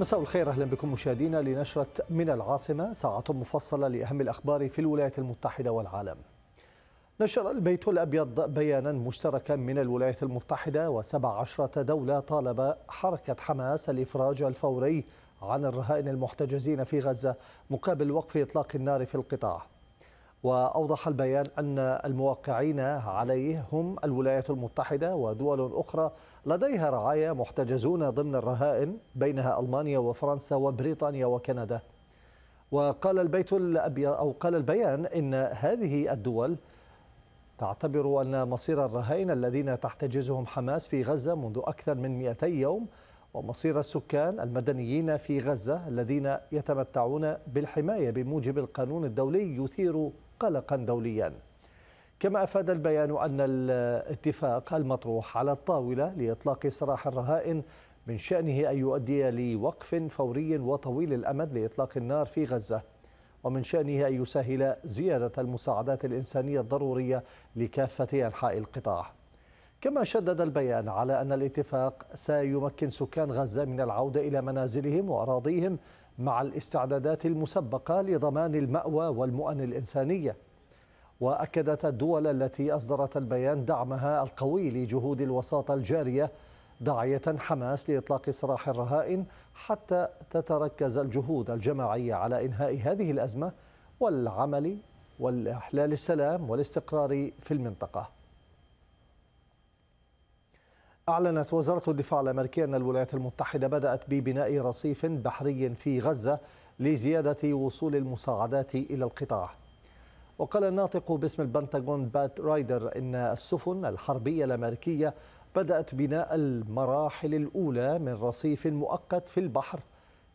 مساء الخير اهلا بكم مشاهدينا لنشره من العاصمه ساعه مفصله لاهم الاخبار في الولايات المتحده والعالم. نشر البيت الابيض بيانا مشتركا من الولايات المتحده و17 دوله طالب حركه حماس الافراج الفوري عن الرهائن المحتجزين في غزه مقابل وقف اطلاق النار في القطاع. وأوضح البيان أن الموقعين عليه هم الولايات المتحدة ودول أخرى لديها رعاية محتجزون ضمن الرهائن بينها ألمانيا وفرنسا وبريطانيا وكندا وقال البيت الأبيض أو قال البيان إن هذه الدول تعتبر أن مصير الرهائن الذين تحتجزهم حماس في غزة منذ أكثر من 200 يوم ومصير السكان المدنيين في غزة الذين يتمتعون بالحماية بموجب القانون الدولي يثير قلقا دوليا كما أفاد البيان أن الاتفاق المطروح على الطاولة لإطلاق سراح الرهائن من شأنه أن يؤدي لوقف فوري وطويل الأمد لإطلاق النار في غزة ومن شأنه أن يسهل زيادة المساعدات الإنسانية الضرورية لكافة أنحاء القطاع كما شدد البيان على أن الاتفاق سيمكن سكان غزة من العودة إلى منازلهم وأراضيهم مع الاستعدادات المسبقة لضمان المأوى والمؤن الإنسانية وأكدت الدول التي أصدرت البيان دعمها القوي لجهود الوساطة الجارية داعية حماس لإطلاق سراح الرهائن حتى تتركز الجهود الجماعية على إنهاء هذه الأزمة والعمل والإحلال السلام والاستقرار في المنطقة أعلنت وزارة الدفاع الأمريكية أن الولايات المتحدة بدأت ببناء رصيف بحري في غزة لزيادة وصول المساعدات إلى القطاع وقال الناطق باسم البنتاغون بات رايدر إن السفن الحربية الأمريكية بدأت بناء المراحل الأولى من رصيف مؤقت في البحر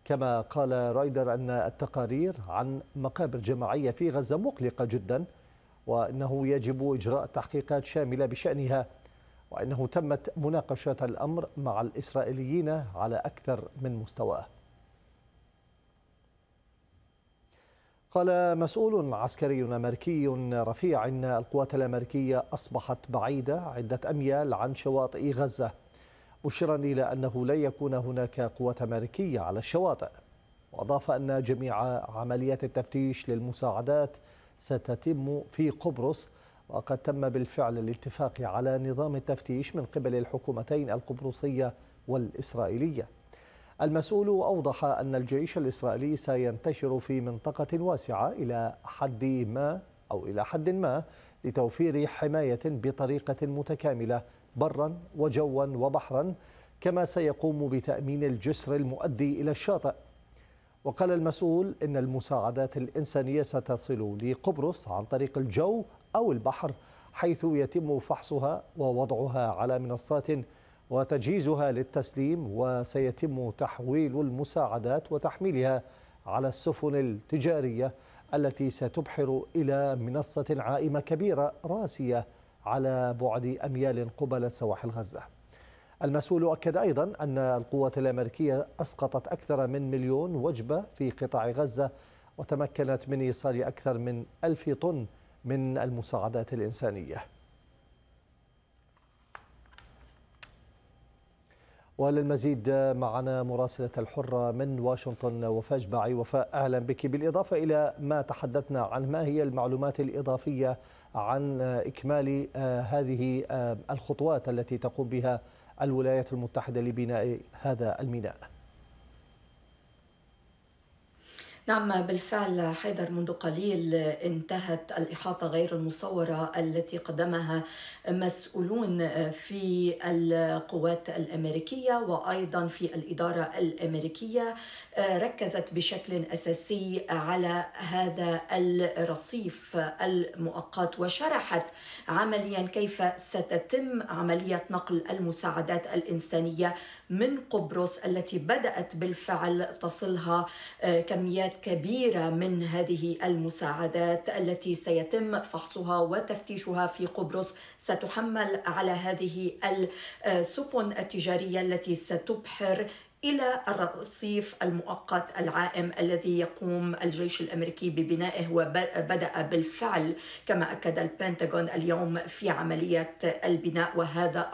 كما قال رايدر أن التقارير عن مقابر جماعية في غزة مقلقة جدا وأنه يجب إجراء تحقيقات شاملة بشأنها وأنه تمت مناقشة الأمر مع الإسرائيليين على أكثر من مستواه قال مسؤول عسكري أمريكي رفيع أن القوات الأمريكية أصبحت بعيدة عدة أميال عن شواطئ غزة مشيرا إلى أنه لا يكون هناك قوات أمريكية على الشواطئ وأضاف أن جميع عمليات التفتيش للمساعدات ستتم في قبرص وقد تم بالفعل الاتفاق على نظام التفتيش من قبل الحكومتين القبرصية والإسرائيلية المسؤول أوضح أن الجيش الإسرائيلي سينتشر في منطقة واسعة إلى حد ما أو إلى حد ما لتوفير حماية بطريقة متكاملة برا وجوا وبحرا كما سيقوم بتأمين الجسر المؤدي إلى الشاطئ وقال المسؤول إن المساعدات الإنسانية ستصل لقبرص عن طريق الجو أو البحر حيث يتم فحصها ووضعها على منصات وتجهيزها للتسليم وسيتم تحويل المساعدات وتحميلها على السفن التجارية التي ستبحر إلى منصة عائمة كبيرة راسية على بعد أميال قبل سواحل غزة المسؤول أكد أيضا أن القوات الأمريكية أسقطت أكثر من مليون وجبة في قطاع غزة وتمكنت من إيصال أكثر من ألف طن من المساعدات الإنسانية وللمزيد معنا مراسلة الحرة من واشنطن وفاء جباعي وفاء أهلا بك بالإضافة إلى ما تحدثنا عن ما هي المعلومات الإضافية عن إكمال آه، هذه آه، الخطوات التي تقوم بها الولايات المتحدة لبناء هذا الميناء نعم بالفعل حيدر منذ قليل انتهت الإحاطة غير المصورة التي قدمها مسؤولون في القوات الأمريكية وأيضا في الإدارة الأمريكية ركزت بشكل أساسي على هذا الرصيف المؤقت وشرحت عمليا كيف ستتم عملية نقل المساعدات الإنسانية من قبرص التي بدأت بالفعل تصلها آه، كميات كبيرة من هذه المساعدات التي سيتم فحصها وتفتيشها في قبرص ستحمل على هذه السفن آه، التجارية التي ستبحر الى الرصيف المؤقت العائم الذي يقوم الجيش الامريكي ببنائه وبدا بالفعل كما اكد البنتاغون اليوم في عمليه البناء وهذا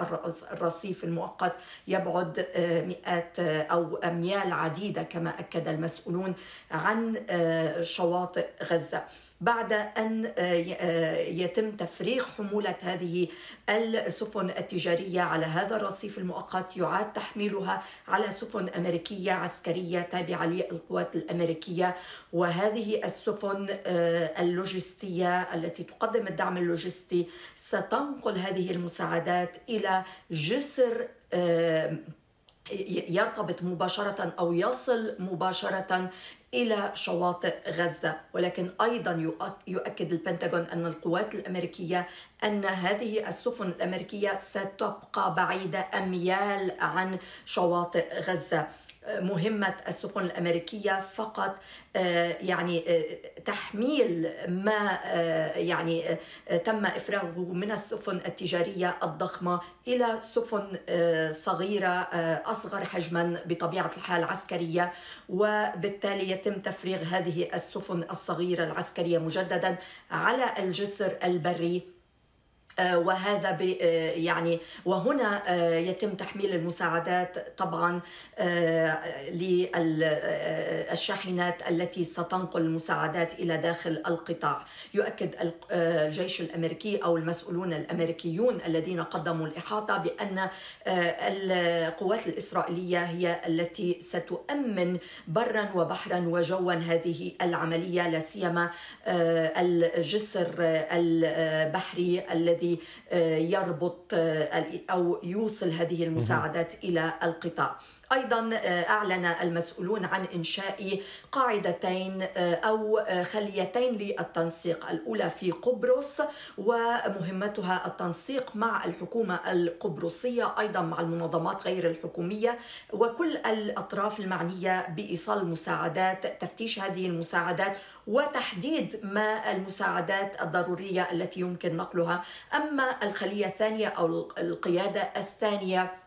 الرصيف المؤقت يبعد آه، مئات آه، او اميال عديده كما اكد المسؤولون عن آه، شواطئ غزه. بعد أن آه، آه، يتم تفريغ حمولة هذه السفن التجارية على هذا الرصيف المؤقت يعاد تحميلها على سفن أمريكية عسكرية تابعة للقوات الأمريكية وهذه السفن آه، اللوجستية التي تقدم الدعم اللوجستي ستنقل هذه المساعدات إلى جسر يرتبط مباشرة أو يصل مباشرة إلى شواطئ غزة ولكن أيضا يؤكد البنتاغون أن القوات الأمريكية أن هذه السفن الأمريكية ستبقى بعيدة أميال عن شواطئ غزة مهمة السفن الأمريكية فقط آه، يعني آه، تحميل ما آه، يعني تم إفراغه من السفن التجارية الضخمة إلى سفن صغيرة أصغر حجما بطبيعة الحال عسكرية وبالتالي يتم تفريغ هذه السفن الصغيرة العسكرية مجددا على الجسر البري آه، وهذا آه، يعني وهنا آه، يتم تحميل المساعدات طبعا للشاحنات التي ستنقل المساعدات الى داخل القطاع يؤكد الجيش الامريكي او المسؤولون الامريكيون الذين قدموا الاحاطه بان القوات الاسرائيليه هي التي ستؤمن برا وبحرا وجوا هذه العمليه لا سيما الجسر البحري الذي الذي آه، يربط آه، أو يوصل هذه المساعدات إلى القطاع ايضا آه، اعلن المسؤولون عن انشاء قاعدتين آه، او آه، خليتين للتنسيق الاولى في قبرص ومهمتها التنسيق مع الحكومه القبرصيه ايضا مع المنظمات غير الحكوميه وكل الاطراف المعنيه بايصال المساعدات تفتيش هذه المساعدات وتحديد ما المساعدات الضروريه التي يمكن نقلها اما الخليه الثانيه او القياده الثانيه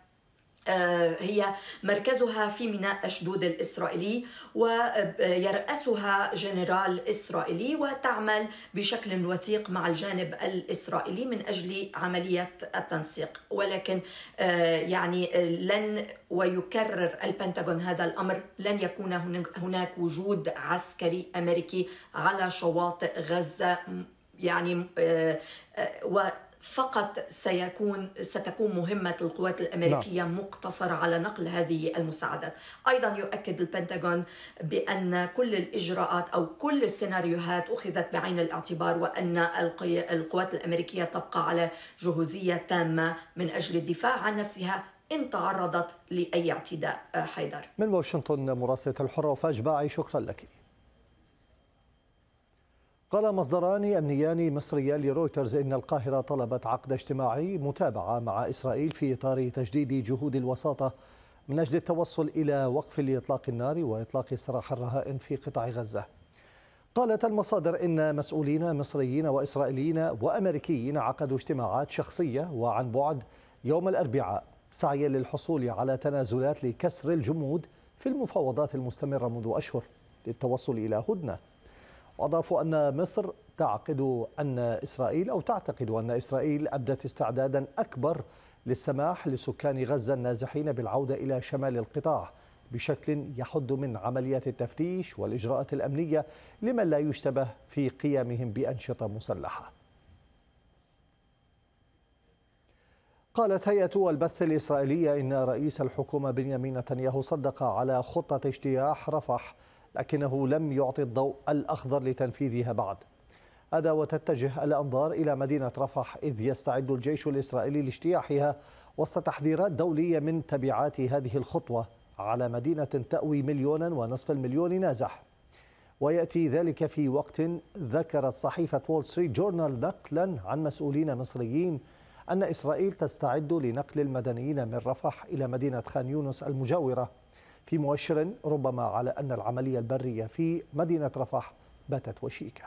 آه، هي مركزها في ميناء أشدود الإسرائيلي ويرأسها آه، جنرال إسرائيلي وتعمل بشكل وثيق مع الجانب الإسرائيلي من أجل عملية التنسيق ولكن آه، يعني لن ويكرر البنتاغون هذا الأمر لن يكون هناك وجود عسكري أمريكي على شواطئ غزة يعني و فقط سيكون ستكون مهمة القوات الأمريكية لا. نعم. مقتصرة على نقل هذه المساعدات أيضا يؤكد البنتاغون بأن كل الإجراءات أو كل السيناريوهات أخذت بعين الاعتبار وأن القوات الأمريكية تبقى على جهوزية تامة من أجل الدفاع عن نفسها إن تعرضت لأي اعتداء آه، حيدر من واشنطن مراسلة الحرة وفاج باعي شكرا لك قال مصدران أمنيان مصريان لرويترز إن القاهرة طلبت عقد اجتماعي متابعة مع إسرائيل في إطار تجديد جهود الوساطة من أجل التوصل إلى وقف لإطلاق النار وإطلاق سراح الرهائن في قطاع غزة قالت المصادر إن مسؤولين مصريين وإسرائيليين وأمريكيين عقدوا اجتماعات شخصية وعن بعد يوم الأربعاء سعيا للحصول على تنازلات لكسر الجمود في المفاوضات المستمرة منذ أشهر للتوصل إلى هدنة وأضافوا أن مصر تعقد أن إسرائيل أو تعتقد أن إسرائيل أبدت استعدادا أكبر للسماح لسكان غزة النازحين بالعودة إلى شمال القطاع بشكل يحد من عمليات التفتيش والإجراءات الأمنية لمن لا يشتبه في قيامهم بأنشطة مسلحة قالت هيئة البث الإسرائيلية إن رئيس الحكومة بنيامين نتنياهو صدق على خطة اجتياح رفح لكنه لم يعطي الضوء الأخضر لتنفيذها بعد هذا وتتجه الأنظار إلى مدينة رفح إذ يستعد الجيش الإسرائيلي لاجتياحها وسط تحذيرات دولية من تبعات هذه الخطوة على مدينة تأوي مليونا ونصف المليون نازح ويأتي ذلك في وقت ذكرت صحيفة وول ستريت جورنال نقلا عن مسؤولين مصريين أن إسرائيل تستعد لنقل المدنيين من رفح إلى مدينة خان يونس المجاورة في مؤشر ربما على أن العملية البرية في مدينة رفح باتت وشيكة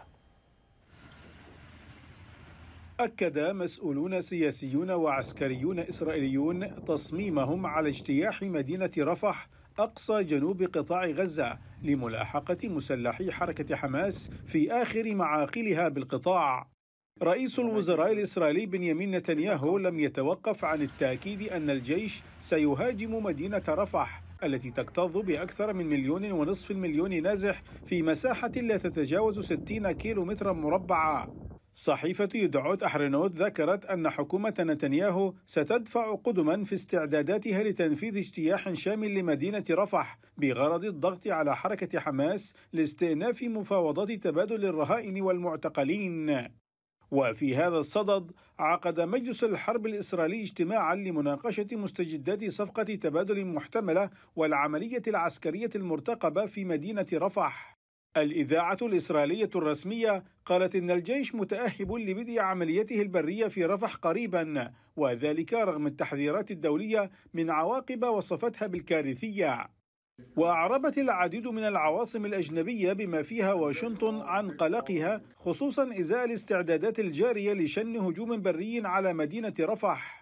أكد مسؤولون سياسيون وعسكريون إسرائيليون تصميمهم على اجتياح مدينة رفح أقصى جنوب قطاع غزة لملاحقة مسلحي حركة حماس في آخر معاقلها بالقطاع رئيس الوزراء الإسرائيلي بنيامين نتنياهو لم يتوقف عن التأكيد أن الجيش سيهاجم مدينة رفح التي تكتظ بأكثر من مليون ونصف المليون نازح في مساحة لا تتجاوز 60 كيلو مترا مربعا صحيفة يدعوت أحرنوت ذكرت أن حكومة نتنياهو ستدفع قدما في استعداداتها لتنفيذ اجتياح شامل لمدينة رفح بغرض الضغط على حركة حماس لاستئناف مفاوضات تبادل الرهائن والمعتقلين وفي هذا الصدد عقد مجلس الحرب الإسرائيلي اجتماعا لمناقشة مستجدات صفقة تبادل محتملة والعملية العسكرية المرتقبة في مدينة رفح الإذاعة الإسرائيلية الرسمية قالت إن الجيش متأهب لبدء عمليته البرية في رفح قريبا وذلك رغم التحذيرات الدولية من عواقب وصفتها بالكارثية وأعربت العديد من العواصم الأجنبية بما فيها واشنطن عن قلقها خصوصا إزاء الاستعدادات الجارية لشن هجوم بري على مدينة رفح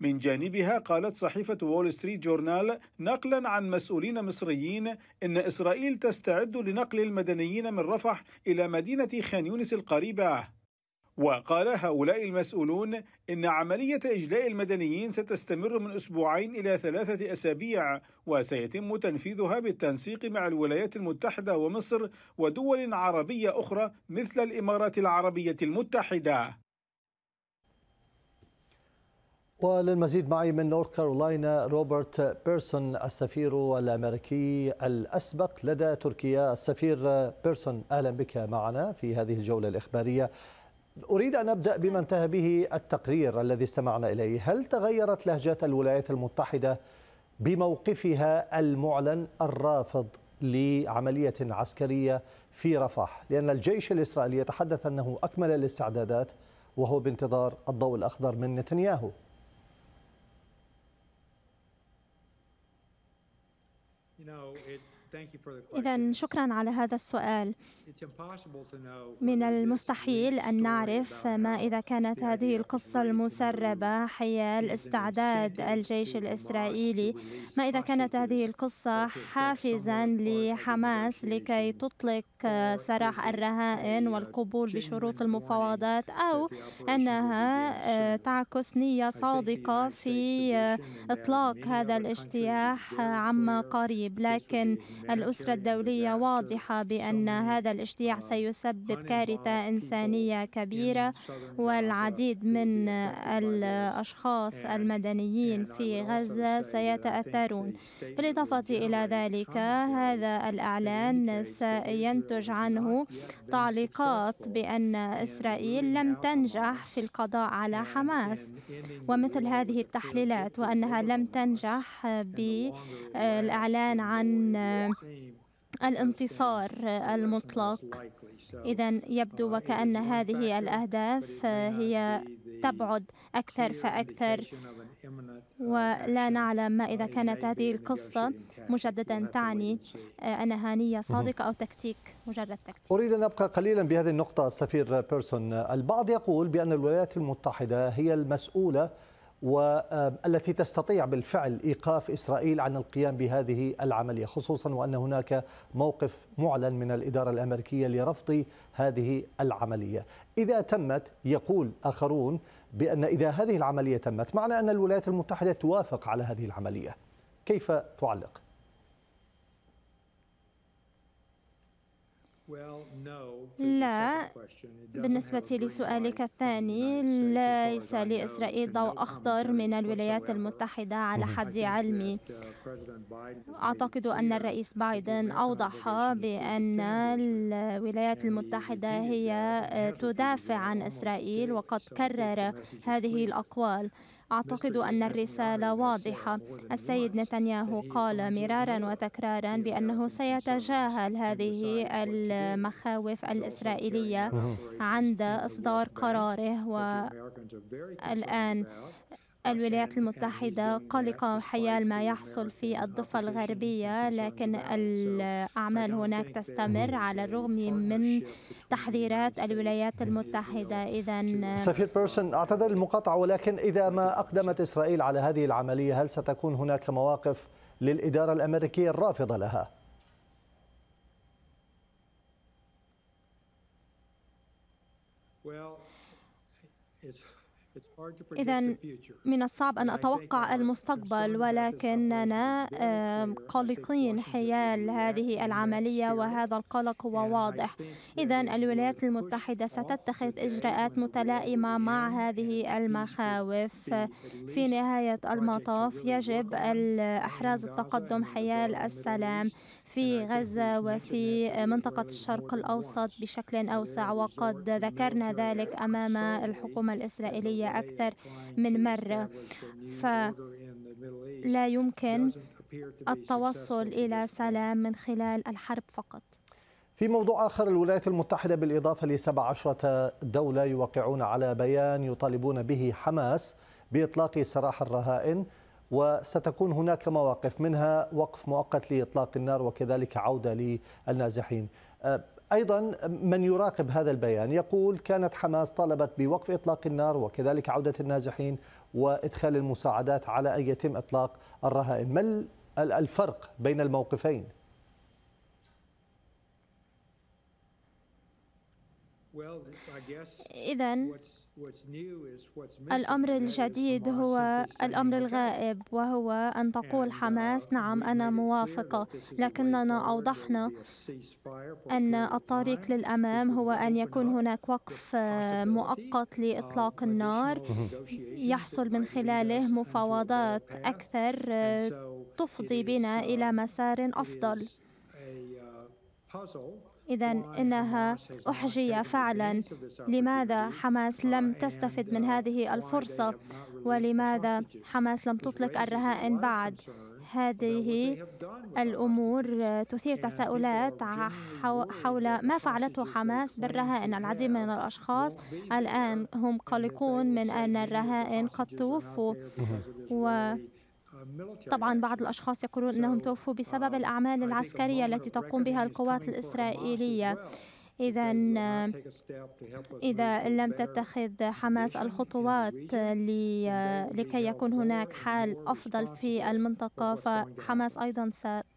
من جانبها قالت صحيفة وول ستريت جورنال نقلا عن مسؤولين مصريين إن إسرائيل تستعد لنقل المدنيين من رفح إلى مدينة خان يونس القريبة وقال هؤلاء المسؤولون إن عملية إجلاء المدنيين ستستمر من أسبوعين إلى ثلاثة أسابيع وسيتم تنفيذها بالتنسيق مع الولايات المتحدة ومصر ودول عربية أخرى مثل الإمارات العربية المتحدة وللمزيد معي من نورث كارولاينا روبرت بيرسون السفير الامريكي الاسبق لدى تركيا السفير بيرسون اهلا بك معنا في هذه الجوله الاخباريه أريد أن أبدأ بما انتهى به التقرير الذي استمعنا إليه هل تغيرت لهجات الولايات المتحدة بموقفها المعلن الرافض لعملية عسكرية في رفح لأن الجيش الإسرائيلي يتحدث أنه أكمل الاستعدادات وهو بانتظار الضوء الأخضر من نتنياهو إذا شكرا على هذا السؤال من المستحيل أن نعرف ما إذا كانت هذه القصة المسربة حيال استعداد الجيش الإسرائيلي ما إذا كانت هذه القصة حافزا لحماس لكي تطلق سراح الرهائن uh, والقبول بشروط المفاوضات أو أنها آه، تعكس نية صادقة في آه، إطلاق هذا الاجتياح عما قريب لكن الأسرة الدولية واضحة بأن هذا الاجتياح سيسبب كارثة إنسانية كبيرة والعديد من الأشخاص المدنيين في غزة سيتأثرون بالإضافة إلى ذلك هذا الإعلان سينتج عنه تعليقات بأن إسرائيل لم تنجح في القضاء على حماس ومثل هذه التحليلات وأنها لم تنجح بالإعلان عن الانتصار المطلق اذا يبدو وكان هذه الاهداف هي تبعد اكثر فاكثر ولا نعلم ما اذا كانت هذه القصه مجددا تعني آه، انانيه صادقه او تكتيك مجرد تكتيك اريد ان ابقى قليلا بهذه النقطه السفير بيرسون البعض يقول بان الولايات المتحده هي المسؤوله والتي تستطيع بالفعل ايقاف اسرائيل عن القيام بهذه العمليه خصوصا وان هناك موقف معلن من الاداره الامريكيه لرفض هذه العمليه. اذا تمت يقول اخرون بان اذا هذه العمليه تمت معنى ان الولايات المتحده توافق على هذه العمليه. كيف تعلق؟ لا بالنسبة لسؤالك الثاني ليس لإسرائيل ضوء أخضر من الولايات المتحدة على حد علمي uh, أعتقد أن الرئيس بايدن أوضح بأن الولايات المتحدة هي آه، تدافع عن إسرائيل وقد كرر هذه الأقوال أعتقد أن الرسالة واضحة السيد نتنياهو قال مرارا وتكرارا بأنه سيتجاهل هذه المخاوف الإسرائيلية عند إصدار قراره والآن الولايات المتحدة قلقة حيال ما يحصل في الضفة الغربية لكن الأعمال هناك تستمر على الرغم من تحذيرات الولايات المتحدة إذا سفير بيرسون أعتذر المقاطعة ولكن إذا ما أقدمت إسرائيل على هذه العملية هل ستكون هناك مواقف للإدارة الأمريكية الرافضة لها؟ Well, إذا من الصعب أن أتوقع المستقبل ولكننا قلقين حيال هذه العملية وهذا القلق هو واضح إذا الولايات المتحدة ستتخذ إجراءات متلائمة مع هذه المخاوف في نهاية المطاف يجب إحراز التقدم حيال السلام في غزة وفي منطقة الشرق الأوسط بشكل أوسع وقد ذكرنا ذلك أمام الحكومة الإسرائيلية أكثر من مرة فلا يمكن التوصل إلى سلام من خلال الحرب فقط في موضوع آخر الولايات المتحدة بالإضافة لسبع عشرة دولة يوقعون على بيان يطالبون به حماس بإطلاق سراح الرهائن وستكون هناك مواقف منها وقف مؤقت لإطلاق النار وكذلك عودة للنازحين أه، أيضا من يراقب هذا البيان يقول كانت حماس طالبت بوقف إطلاق النار وكذلك عودة النازحين وإدخال المساعدات على أن يتم إطلاق الرهائن ما الفرق بين الموقفين؟ إذا الأمر الجديد هو الأمر الغائب وهو أن تقول uh, حماس نعم أنا موافقة لكننا أوضحنا أن الطريق للأمام هو أن يكون هناك وقف مؤقت لإطلاق النار يحصل من خلاله مفاوضات أكثر تفضي بنا إلى uh, مسار أفضل uh, إذا إنها أحجية فعلا لماذا حماس لم تستفد من هذه الفرصة ولماذا حماس لم تطلق الرهائن بعد هذه الأمور تثير تساؤلات حول ما فعلته حماس بالرهائن العديد من الأشخاص الآن هم قلقون من أن الرهائن قد توفوا و طبعا بعض الأشخاص يقولون أنهم توفوا بسبب uh, الأعمال العسكرية التي تقوم بها القوات الإسرائيلية إذا إذا لم تتخذ حماس الخطوات لكي يكون هناك حال أفضل في المنطقة فحماس أيضا ست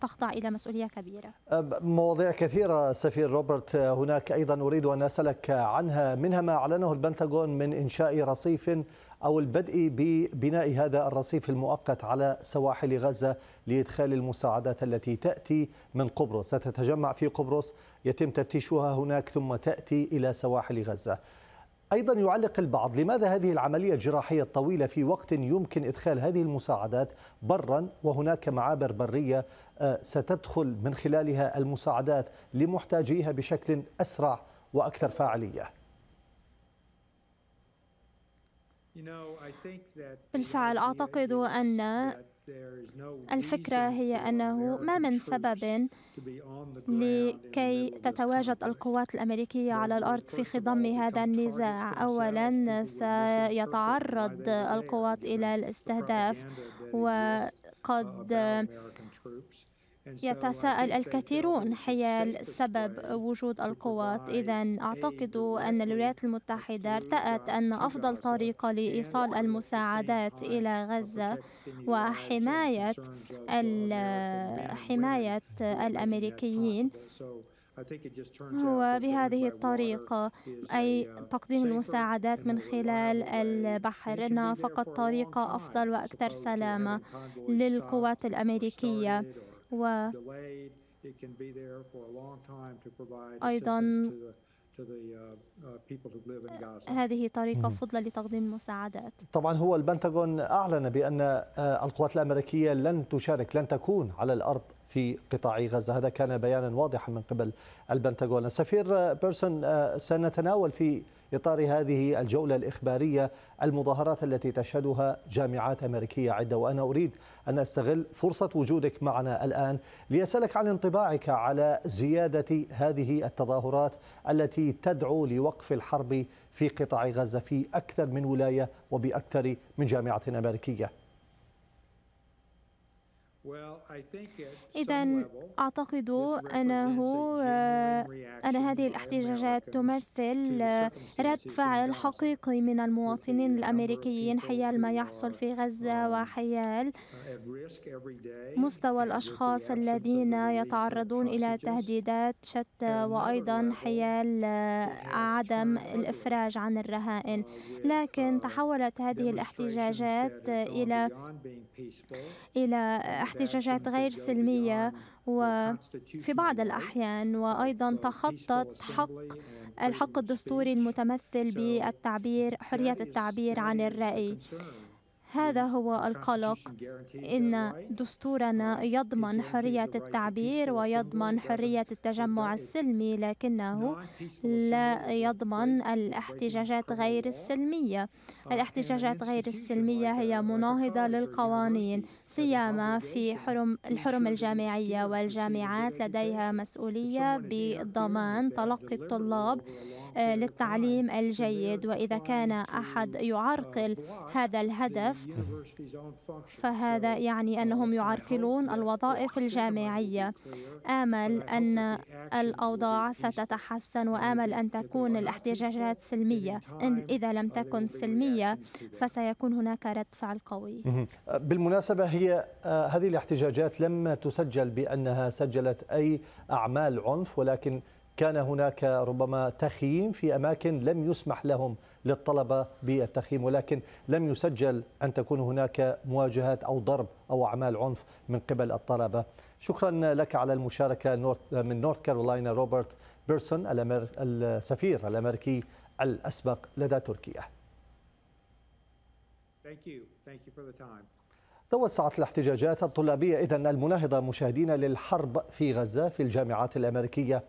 تخضع إلى مسؤولية كبيرة أه، مواضيع كثيرة سفير روبرت أه، هناك أيضا أريد أن أسألك عنها منها ما أعلنه البنتاغون من إنشاء رصيف أو البدء ببناء هذا الرصيف المؤقت على سواحل غزة لإدخال المساعدات التي تأتي من قبرص ستتجمع في قبرص يتم تفتيشها هناك ثم تأتي إلى سواحل غزة أيضا يعلق البعض لماذا هذه العملية الجراحية الطويلة في وقت يمكن إدخال هذه المساعدات برا وهناك معابر برية آه، ستدخل من خلالها المساعدات لمحتاجيها بشكل أسرع وأكثر فاعلية بالفعل أعتقد أن الفكرة هي أنه ما من سبب لكي تتواجد القوات الأمريكية على الأرض في خضم هذا النزاع أولا سيتعرض القوات إلى الاستهداف وقد يتساءل الكثيرون حيال سبب وجود القوات إذا أعتقد أن الولايات المتحدة ارتأت أن أفضل طريقة لإيصال المساعدات إلى غزة وحماية حماية الأمريكيين هو بهذه الطريقة أي تقديم المساعدات من خلال البحر إنها فقط طريقة أفضل وأكثر سلامة للقوات الأمريكية و أيضا uh, uh, آه، هذه طريقة فضلى لتقديم المساعدات طبعا هو البنتاغون أعلن بأن آه، القوات الأمريكية لن تشارك لن تكون على الأرض في قطاع غزة هذا كان بيانا واضحا من قبل البنتاغون السفير بيرسون آه، سنتناول في إطار هذه الجولة الإخبارية المظاهرات التي تشهدها جامعات أمريكية عدة وأنا أريد أن أستغل فرصة وجودك معنا الآن لأسألك عن انطباعك على زيادة هذه التظاهرات التي تدعو لوقف الحرب في قطاع غزة في أكثر من ولاية وبأكثر من جامعة أمريكية إذا أعتقد أنه آه، أن هذه الاحتجاجات تمثل رد فعل حقيقي من المواطنين الأمريكيين حيال ما يحصل في um, غزة وحيال uh, مستوى الأشخاص الذين يتعرضون إلى تهديدات شتى وأيضا حيال آه، عدم الإفراج عن الرهائن uh, لكن uh, تحولت هذه الاحتجاجات إلى إلى احتجاجات غير سلمية وفي بعض الأحيان وأيضا تخطت حق الحق الدستوري المتمثل بالتعبير حرية التعبير عن الرأي هذا هو القلق إن دستورنا يضمن حرية التعبير ويضمن حرية التجمع السلمي لكنه لا يضمن الاحتجاجات غير السلمية الاحتجاجات غير السلمية هي مناهضة للقوانين سيما في حرم الحرم الجامعية والجامعات لديها مسؤولية بضمان تلقي الطلاب آه، للتعليم الجيد وإذا كان أحد يعرقل هذا الهدف فهذا يعني أنهم يعرقلون الوظائف الجامعية آمل أن الأوضاع ستتحسن وآمل أن تكون الاحتجاجات سلمية إن إذا لم تكن سلمية فسيكون هناك رد فعل قوي بالمناسبة هي آه، هذه الاحتجاجات لم تسجل بأنها سجلت أي أعمال عنف ولكن كان هناك ربما تخييم في أماكن لم يسمح لهم للطلبة بالتخييم ولكن لم يسجل أن تكون هناك مواجهات أو ضرب أو أعمال عنف من قبل الطلبة شكرا لك على المشاركة من نورث كارولاينا روبرت بيرسون السفير الأمريكي الأسبق لدى تركيا توسعت الاحتجاجات الطلابية إذا المناهضة مشاهدين للحرب في غزة في الجامعات الأمريكية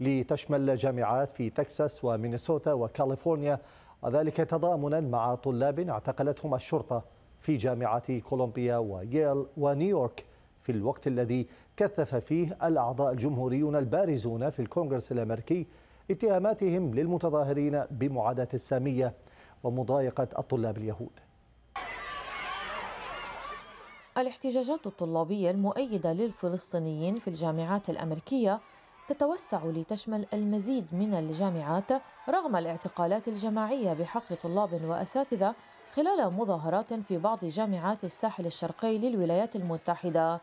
لتشمل جامعات في تكساس ومينيسوتا وكاليفورنيا وذلك تضامنا مع طلاب اعتقلتهم الشرطة في جامعة كولومبيا وييل ونيويورك في الوقت الذي كثف فيه الأعضاء الجمهوريون البارزون في الكونغرس الأمريكي اتهاماتهم للمتظاهرين بمعاداة السامية ومضايقة الطلاب اليهود الاحتجاجات الطلابية المؤيدة للفلسطينيين في الجامعات الأمريكية تتوسع لتشمل المزيد من الجامعات رغم الاعتقالات الجماعية بحق طلاب وأساتذة خلال مظاهرات في بعض جامعات الساحل الشرقي للولايات المتحدة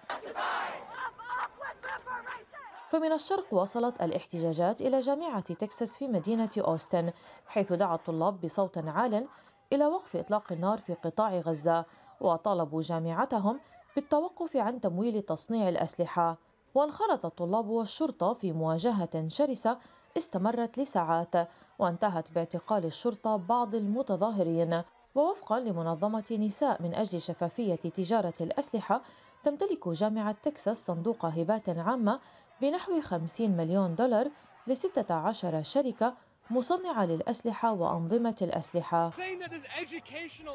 فمن الشرق وصلت الاحتجاجات إلى جامعة تكساس في مدينة أوستن حيث دعا الطلاب بصوت عال إلى وقف إطلاق النار في قطاع غزة وطالبوا جامعتهم بالتوقف عن تمويل تصنيع الأسلحة وانخرط الطلاب والشرطة في مواجهة شرسة استمرت لساعات وانتهت باعتقال الشرطة بعض المتظاهرين ووفقا لمنظمة نساء من أجل شفافية تجارة الأسلحة تمتلك جامعة تكساس صندوق هبات عامة بنحو 50 مليون دولار ل 16 شركة مصنعة للأسلحة وأنظمة الأسلحة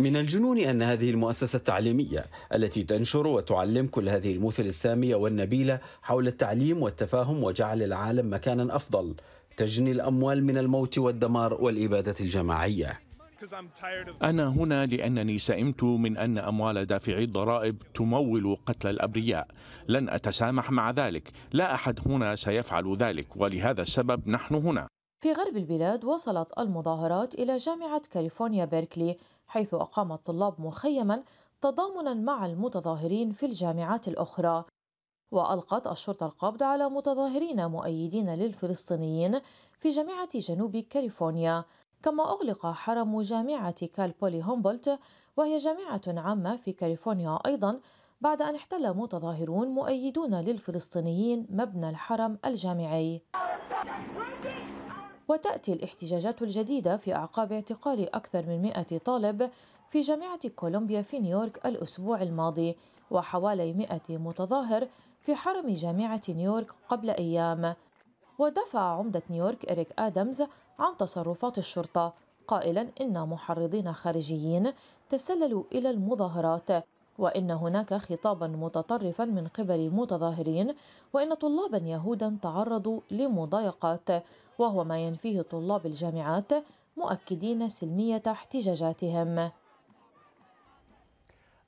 من الجنون أن هذه المؤسسة التعليمية التي تنشر وتعلم كل هذه المثل السامية والنبيلة حول التعليم والتفاهم وجعل العالم مكانا أفضل تجني الأموال من الموت والدمار والإبادة الجماعية أنا هنا لأنني سئمت من أن أموال دافعي الضرائب تمول قتل الأبرياء لن أتسامح مع ذلك لا أحد هنا سيفعل ذلك ولهذا السبب نحن هنا في غرب البلاد وصلت المظاهرات إلى جامعة كاليفورنيا بيركلي حيث أقام الطلاب مخيما تضامنا مع المتظاهرين في الجامعات الأخرى وألقت الشرطة القبض على متظاهرين مؤيدين للفلسطينيين في جامعة جنوب كاليفورنيا كما أغلق حرم جامعة كالبولي هومبولت وهي جامعة عامة في كاليفورنيا أيضا بعد أن احتل متظاهرون مؤيدون للفلسطينيين مبنى الحرم الجامعي وتأتي الاحتجاجات الجديدة في أعقاب اعتقال أكثر من 100 طالب في جامعة كولومبيا في نيويورك الأسبوع الماضي وحوالي 100 متظاهر في حرم جامعة نيويورك قبل أيام ودفع عمدة نيويورك إريك آدمز عن تصرفات الشرطة قائلا إن محرضين خارجيين تسللوا إلى المظاهرات وإن هناك خطابا متطرفا من قبل متظاهرين وإن طلابا يهودا تعرضوا لمضايقات وهو ما ينفيه طلاب الجامعات مؤكدين سلمية احتجاجاتهم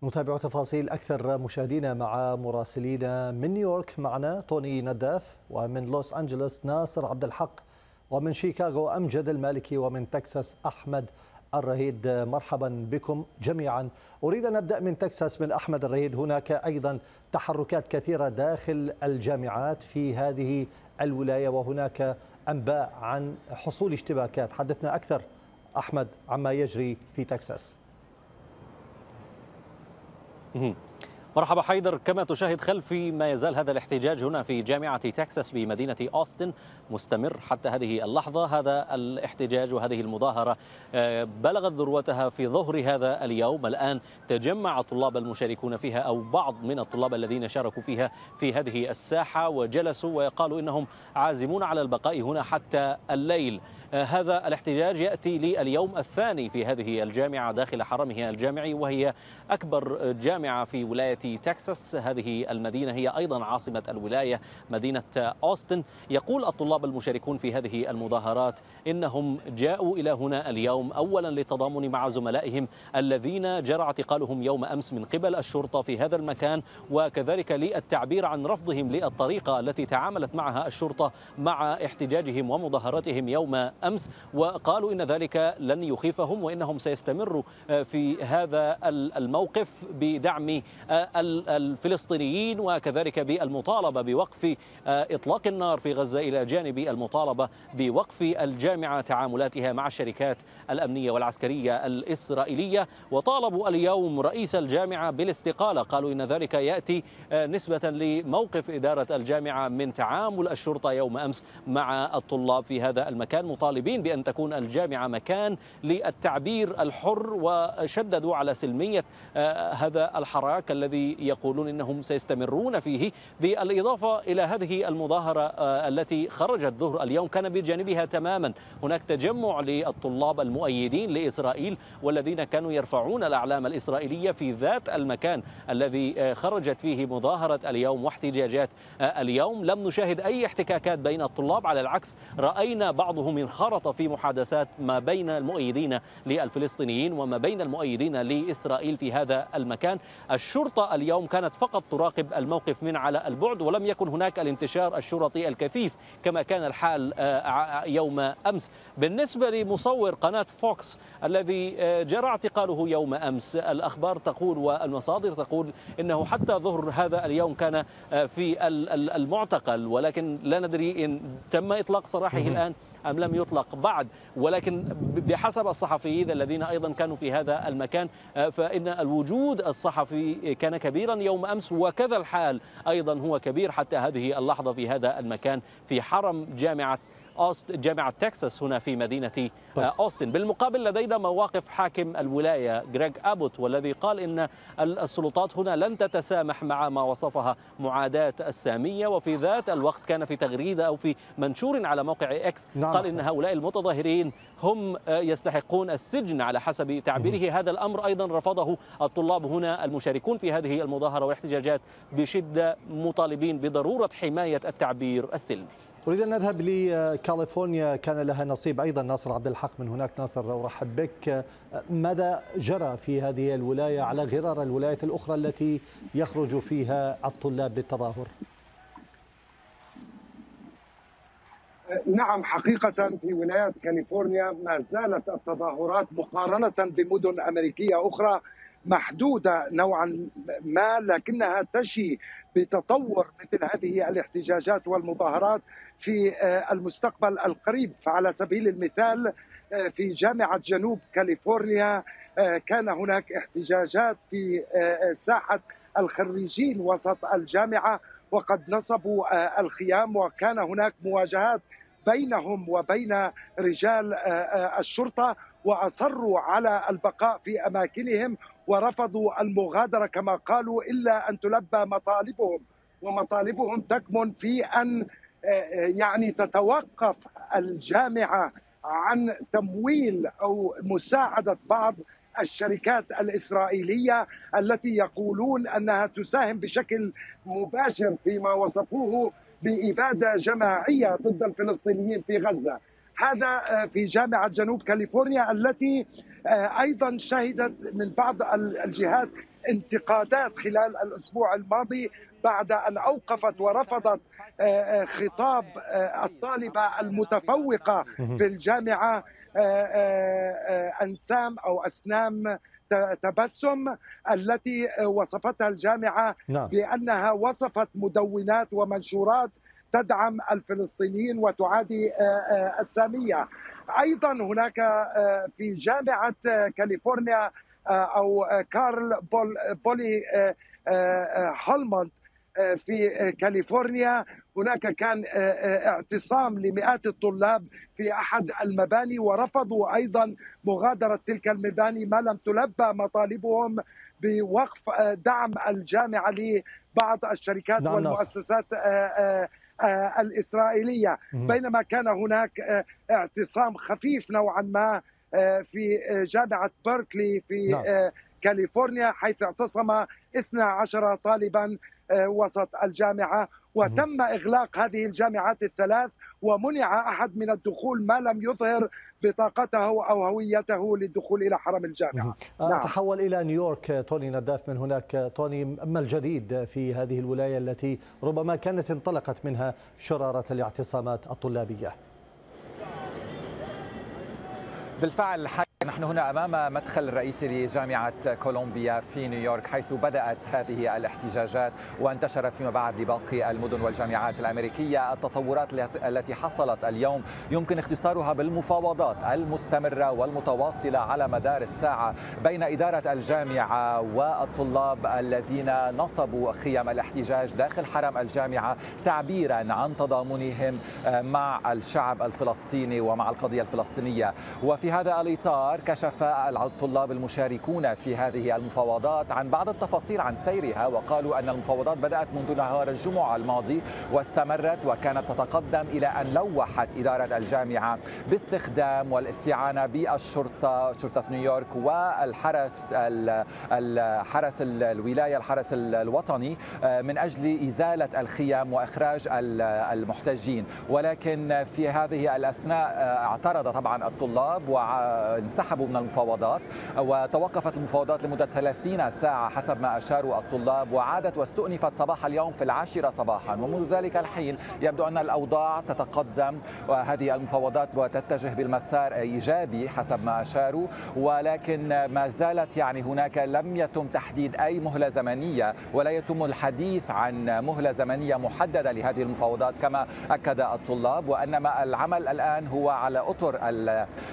نتابع تفاصيل أكثر مشاهدينا مع مراسلين من نيويورك معنا طوني نداف ومن لوس أنجلوس ناصر عبد الحق ومن شيكاغو أمجد المالكي ومن تكساس أحمد الرهيد مرحبا بكم جميعا أريد أن أبدأ من تكساس من أحمد الرهيد هناك أيضا تحركات كثيرة داخل الجامعات في هذه الولاية وهناك أنباء عن حصول اشتباكات حدثنا أكثر أحمد عما يجري في تكساس مرحبا حيدر كما تشاهد خلفي ما يزال هذا الاحتجاج هنا في جامعة تكساس بمدينة أوستن مستمر حتى هذه اللحظة هذا الاحتجاج وهذه المظاهرة آه، بلغت ذروتها في ظهر هذا اليوم الآن تجمع الطلاب المشاركون فيها أو بعض من الطلاب الذين شاركوا فيها في هذه الساحة وجلسوا وقالوا إنهم عازمون على البقاء هنا حتى الليل آه، هذا الاحتجاج يأتي لليوم الثاني في هذه الجامعة داخل حرمها الجامعي وهي أكبر جامعة في ولاية تكساس هذه المدينة هي أيضا عاصمة الولاية مدينة أوستن يقول الطلاب المشاركون في هذه المظاهرات إنهم جاءوا إلى هنا اليوم أولا للتضامن مع زملائهم الذين جرى اعتقالهم يوم أمس من قبل الشرطة في هذا المكان وكذلك للتعبير عن رفضهم للطريقة التي تعاملت معها الشرطة مع احتجاجهم ومظاهرتهم يوم أمس وقالوا إن ذلك لن يخيفهم وإنهم سيستمروا آه، في هذا الموقف بدعم آه، الفلسطينيين وكذلك بالمطالبة بوقف آه، إطلاق النار في غزة إلى جانب المطالبة بوقف الجامعة تعاملاتها مع الشركات الأمنية والعسكرية الإسرائيلية وطالبوا اليوم رئيس الجامعة بالاستقالة قالوا إن ذلك يأتي نسبة لموقف إدارة الجامعة من تعامل الشرطة يوم أمس مع الطلاب في هذا المكان مطالب طالبين بأن تكون الجامعة مكان للتعبير الحر وشددوا على سلمية آه، هذا الحراك الذي يقولون إنهم سيستمرون فيه بالإضافة إلى هذه المظاهرة آه، التي خرجت ظهر اليوم كان بجانبها تماما هناك تجمع للطلاب المؤيدين لإسرائيل والذين كانوا يرفعون الأعلام الإسرائيلية في ذات المكان الذي آه، خرجت فيه مظاهرة اليوم واحتجاجات اليوم لم نشاهد أي احتكاكات بين الطلاب على العكس رأينا بعضهم من انخرط في محادثات ما بين المؤيدين للفلسطينيين وما بين المؤيدين لإسرائيل في هذا المكان الشرطة اليوم كانت فقط تراقب الموقف من على البعد ولم يكن هناك الانتشار الشرطي الكثيف كما كان الحال آه، يوم أمس بالنسبة لمصور قناة فوكس الذي آه، جرى اعتقاله يوم أمس الأخبار تقول والمصادر تقول أنه حتى ظهر هذا اليوم كان آه، في المعتقل ولكن لا ندري إن تم إطلاق سراحه الآن أم لم يطلق بعد ولكن بحسب الصحفيين الذين أيضا كانوا في هذا المكان آه، فإن الوجود الصحفي كان كبيرا يوم أمس وكذا الحال أيضا هو كبير حتى هذه اللحظة في هذا المكان في حرم جامعة أوست جامعة تكساس هنا في مدينة آه، طيب. أوستن بالمقابل لدينا مواقف حاكم الولاية جريج أبوت والذي قال إن السلطات هنا لن تتسامح مع ما وصفها معاداة السامية وفي ذات الوقت كان في تغريدة أو في منشور على موقع إكس نعم. قال إن هؤلاء المتظاهرين هم آه، يستحقون السجن على حسب تعبيره هذا الأمر أيضا رفضه الطلاب هنا المشاركون في هذه المظاهرة والاحتجاجات بشدة مطالبين بضرورة حماية التعبير السلمي أريد أن أذهب لكاليفورنيا كان لها نصيب أيضا ناصر عبد الحق من هناك ناصر أرحب بك ماذا جرى في هذه الولاية على غرار الولايات الأخرى التي يخرج فيها الطلاب للتظاهر نعم حقيقة في ولاية كاليفورنيا ما زالت التظاهرات مقارنة بمدن أمريكية أخرى محدودة نوعا ما لكنها تشي بتطور مثل هذه الاحتجاجات والمظاهرات في آه، المستقبل القريب فعلى سبيل المثال آه، في جامعة جنوب كاليفورنيا آه، كان هناك احتجاجات في ساحة الخريجين وسط الجامعة وقد نصبوا الخيام وكان هناك مواجهات بينهم وبين رجال الشرطه واصروا على البقاء في اماكنهم ورفضوا المغادرة كما قالوا إلا أن تلبى مطالبهم ومطالبهم تكمن في أن آه، آه، يعني تتوقف الجامعة عن تمويل أو مساعدة بعض الشركات الإسرائيلية التي يقولون أنها تساهم بشكل مباشر فيما وصفوه بإبادة جماعية ضد الفلسطينيين في غزة هذا آه، في جامعة جنوب كاليفورنيا التي آه، أيضا شهدت من بعض الجهات انتقادات خلال الأسبوع الماضي بعد أن أوقفت ورفضت آه، خطاب الطالبة المتفوقة في الجامعة أنسام أو أسنام تبسم التي وصفتها الجامعة نعم. بأنها وصفت مدونات ومنشورات تدعم الفلسطينيين وتعادي آه، آه، الساميه ايضا هناك آه، في جامعه كاليفورنيا او كارل بولي هالموند في كاليفورنيا هناك كان اعتصام لمئات الطلاب في احد المباني ورفضوا ايضا مغادره تلك المباني ما لم تلبى مطالبهم بوقف دعم الجامعه لبعض الشركات نعم، والمؤسسات نصر. آه، الإسرائيلية بينما كان هناك آه، اعتصام خفيف نوعا ما آه، في جامعة بيركلي في نعم. كاليفورنيا حيث اعتصم 12 طالبا وسط الجامعة وتم إغلاق هذه الجامعات الثلاث ومنع أحد من الدخول ما لم يظهر بطاقته أو هويته للدخول إلى حرم الجامعة آه، نعم. تحول إلى نيويورك آه، توني نداف من هناك آه، توني ما الجديد في هذه الولاية التي ربما كانت انطلقت منها شرارة الاعتصامات الطلابية بالفعل نحن هنا امام مدخل رئيسي لجامعه كولومبيا في نيويورك حيث بدات هذه الاحتجاجات وانتشر فيما بعد لباقي المدن والجامعات الامريكيه التطورات التي حصلت اليوم يمكن اختصارها بالمفاوضات المستمره والمتواصله على مدار الساعه بين اداره الجامعه والطلاب الذين نصبوا خيام الاحتجاج داخل حرم الجامعه تعبيرا عن تضامنهم مع الشعب الفلسطيني ومع القضيه الفلسطينيه وفي هذا الاطار القرار كشف الطلاب المشاركون في هذه المفاوضات عن بعض التفاصيل عن سيرها وقالوا أن المفاوضات بدأت منذ نهار الجمعة الماضي واستمرت وكانت تتقدم إلى أن لوحت إدارة الجامعة باستخدام والاستعانة بالشرطة شرطة نيويورك والحرس الحرس الولاية الحرس الوطني آه، من أجل إزالة الخيام وإخراج المحتجين ولكن في هذه الأثناء آه، اعترض طبعا الطلاب وانسحب انسحبوا من المفاوضات وتوقفت المفاوضات لمدة 30 ساعة حسب ما أشاروا الطلاب وعادت واستؤنفت صباح اليوم في العاشرة صباحا ومنذ ذلك الحين يبدو أن الأوضاع تتقدم وهذه المفاوضات وتتجه بالمسار إيجابي حسب ما أشاروا ولكن ما زالت يعني هناك لم يتم تحديد أي مهلة زمنية ولا يتم الحديث عن مهلة زمنية محددة لهذه المفاوضات كما أكد الطلاب وإنما العمل الآن هو على أطر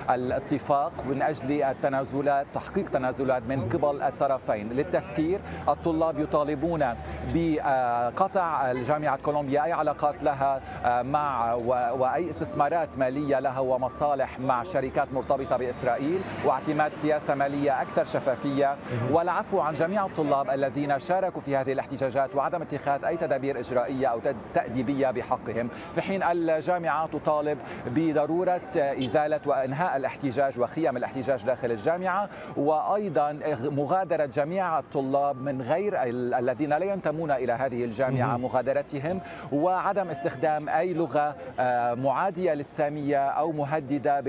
الاتفاق من أجل التنازلات تحقيق تنازلات من قبل الطرفين للتفكير الطلاب يطالبون بقطع جامعة كولومبيا أي علاقات لها مع وأي استثمارات مالية لها ومصالح مع شركات مرتبطة بإسرائيل واعتماد سياسة مالية أكثر شفافية والعفو عن جميع الطلاب الذين شاركوا في هذه الاحتجاجات وعدم اتخاذ أي تدابير إجرائية أو تأديبية بحقهم في حين الجامعة تطالب بضرورة إزالة وإنهاء الاحتجاج وخيم الاحتجاج الاحتجاج داخل الجامعة وأيضا مغادرة جميع الطلاب من غير الذين لا ينتمون إلى هذه الجامعة مغادرتهم وعدم استخدام أي لغة آه، معادية للسامية أو مهددة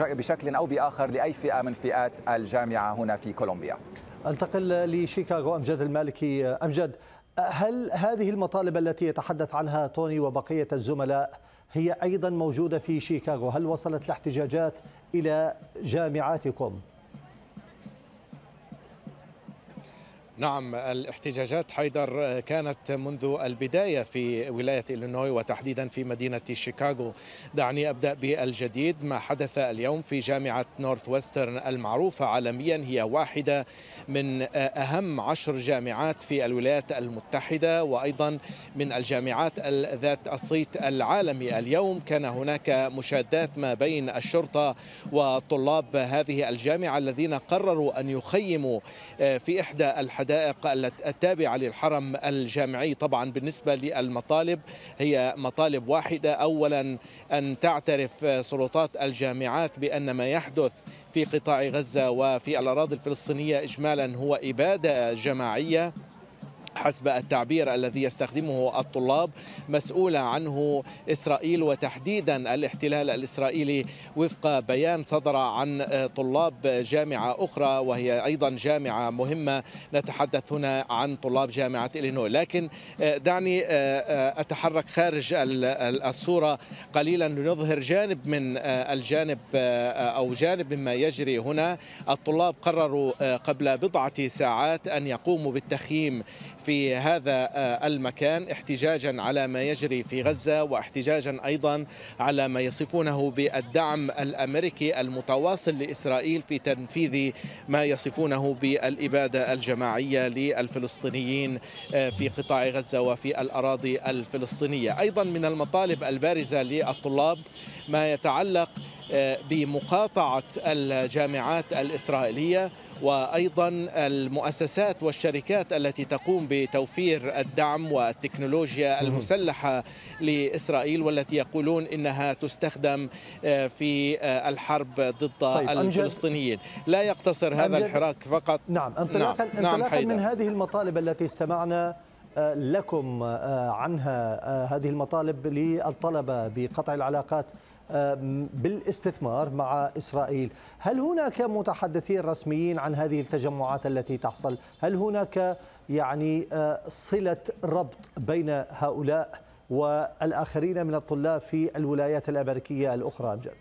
بشكل أو بآخر لأي فئة من فئات الجامعة هنا في كولومبيا انتقل لشيكاغو أمجد المالكي أمجد هل هذه المطالب التي يتحدث عنها توني وبقية الزملاء هي أيضا موجودة في شيكاغو هل وصلت الاحتجاجات إلى جامعاتكم؟ نعم الاحتجاجات حيدر آه، كانت منذ البداية في ولاية إلينوي وتحديدا في مدينة شيكاغو دعني أبدأ بالجديد ما حدث اليوم في جامعة نورث ويسترن المعروفة عالميا هي واحدة من آه، أهم عشر جامعات في الولايات المتحدة وأيضا من الجامعات ذات الصيت العالمي اليوم كان هناك مشادات ما بين الشرطة وطلاب هذه الجامعة الذين قرروا أن يخيموا آه، في إحدى الحدائق الحدائق التابعة للحرم الجامعي طبعا بالنسبة للمطالب هي مطالب واحدة أولا أن تعترف سلطات الجامعات بأن ما يحدث في قطاع غزة وفي الأراضي الفلسطينية إجمالا هو إبادة جماعية حسب التعبير الذي يستخدمه الطلاب مسؤولة عنه إسرائيل وتحديدا الاحتلال الإسرائيلي وفق بيان صدر عن طلاب جامعة أخرى وهي أيضا جامعة مهمة نتحدث هنا عن طلاب جامعة إلينوي لكن آه، دعني آه، آه، أتحرك خارج الصورة قليلا لنظهر جانب من الجانب أو جانب مما يجري هنا الطلاب قرروا قبل بضعة ساعات أن يقوموا بالتخييم في هذا آه، المكان احتجاجا على ما يجري في غزة واحتجاجا أيضا على ما يصفونه بالدعم الأمريكي المتواصل لإسرائيل في تنفيذ ما يصفونه بالإبادة الجماعية للفلسطينيين آه، في قطاع غزة وفي الأراضي الفلسطينية أيضا من المطالب البارزة للطلاب ما يتعلق آه، بمقاطعة الجامعات الإسرائيلية وايضا المؤسسات والشركات التي تقوم بتوفير الدعم والتكنولوجيا المسلحه لاسرائيل والتي يقولون انها تستخدم آه، في آه، الحرب ضد طيب الفلسطينيين لا يقتصر هذا الحراك فقط نعم،, نعم انطلاقا نعم. انطلاقا نعم من هذه المطالب التي استمعنا آه، لكم عنها هذه المطالب للطلبه بقطع العلاقات بالاستثمار مع إسرائيل هل هناك متحدثين رسميين عن هذه التجمعات التي تحصل هل هناك يعني صلة ربط بين هؤلاء والآخرين من الطلاب في الولايات الأمريكية الأخرى أمجد؟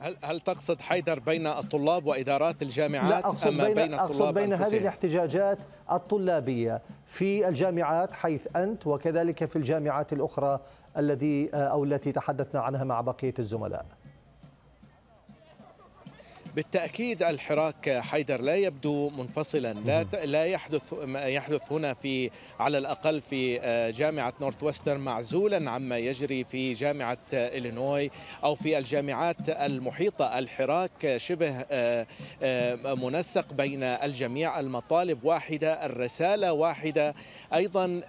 هل هل تقصد حيدر بين الطلاب وادارات الجامعات لا أقصد أما بين, بين الطلاب أقصد بين أنفسهم؟ هذه الاحتجاجات الطلابيه في الجامعات حيث انت وكذلك في الجامعات الاخرى الذي آه، أو التي تحدثنا عنها مع بقية الزملاء بالتأكيد الحراك حيدر لا يبدو منفصلا لا لا يحدث ما يحدث هنا في على الأقل في آه، جامعة نورث وسترن معزولا عما يجري في جامعة آه، إلينوي أو في الجامعات المحيطة الحراك شبه آه، منسق بين الجميع المطالب واحدة الرسالة واحدة أيضا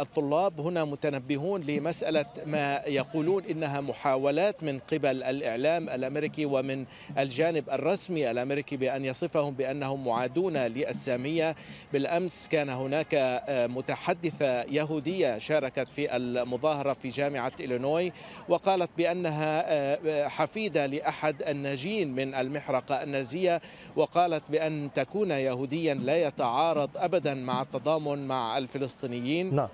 الطلاب هنا متنبهون لمسألة ما يقولون إنها محاولات من قبل الإعلام الأمريكي ومن الجانب الرسمي الامريكي بان يصفهم بانهم معادون للساميه بالامس كان هناك آه، متحدثه يهوديه شاركت في المظاهره في جامعه الينوي وقالت بانها آه، آه، حفيده لاحد الناجين من المحرقه النازيه وقالت بان تكون يهوديا لا يتعارض ابدا مع التضامن مع الفلسطينيين نعم.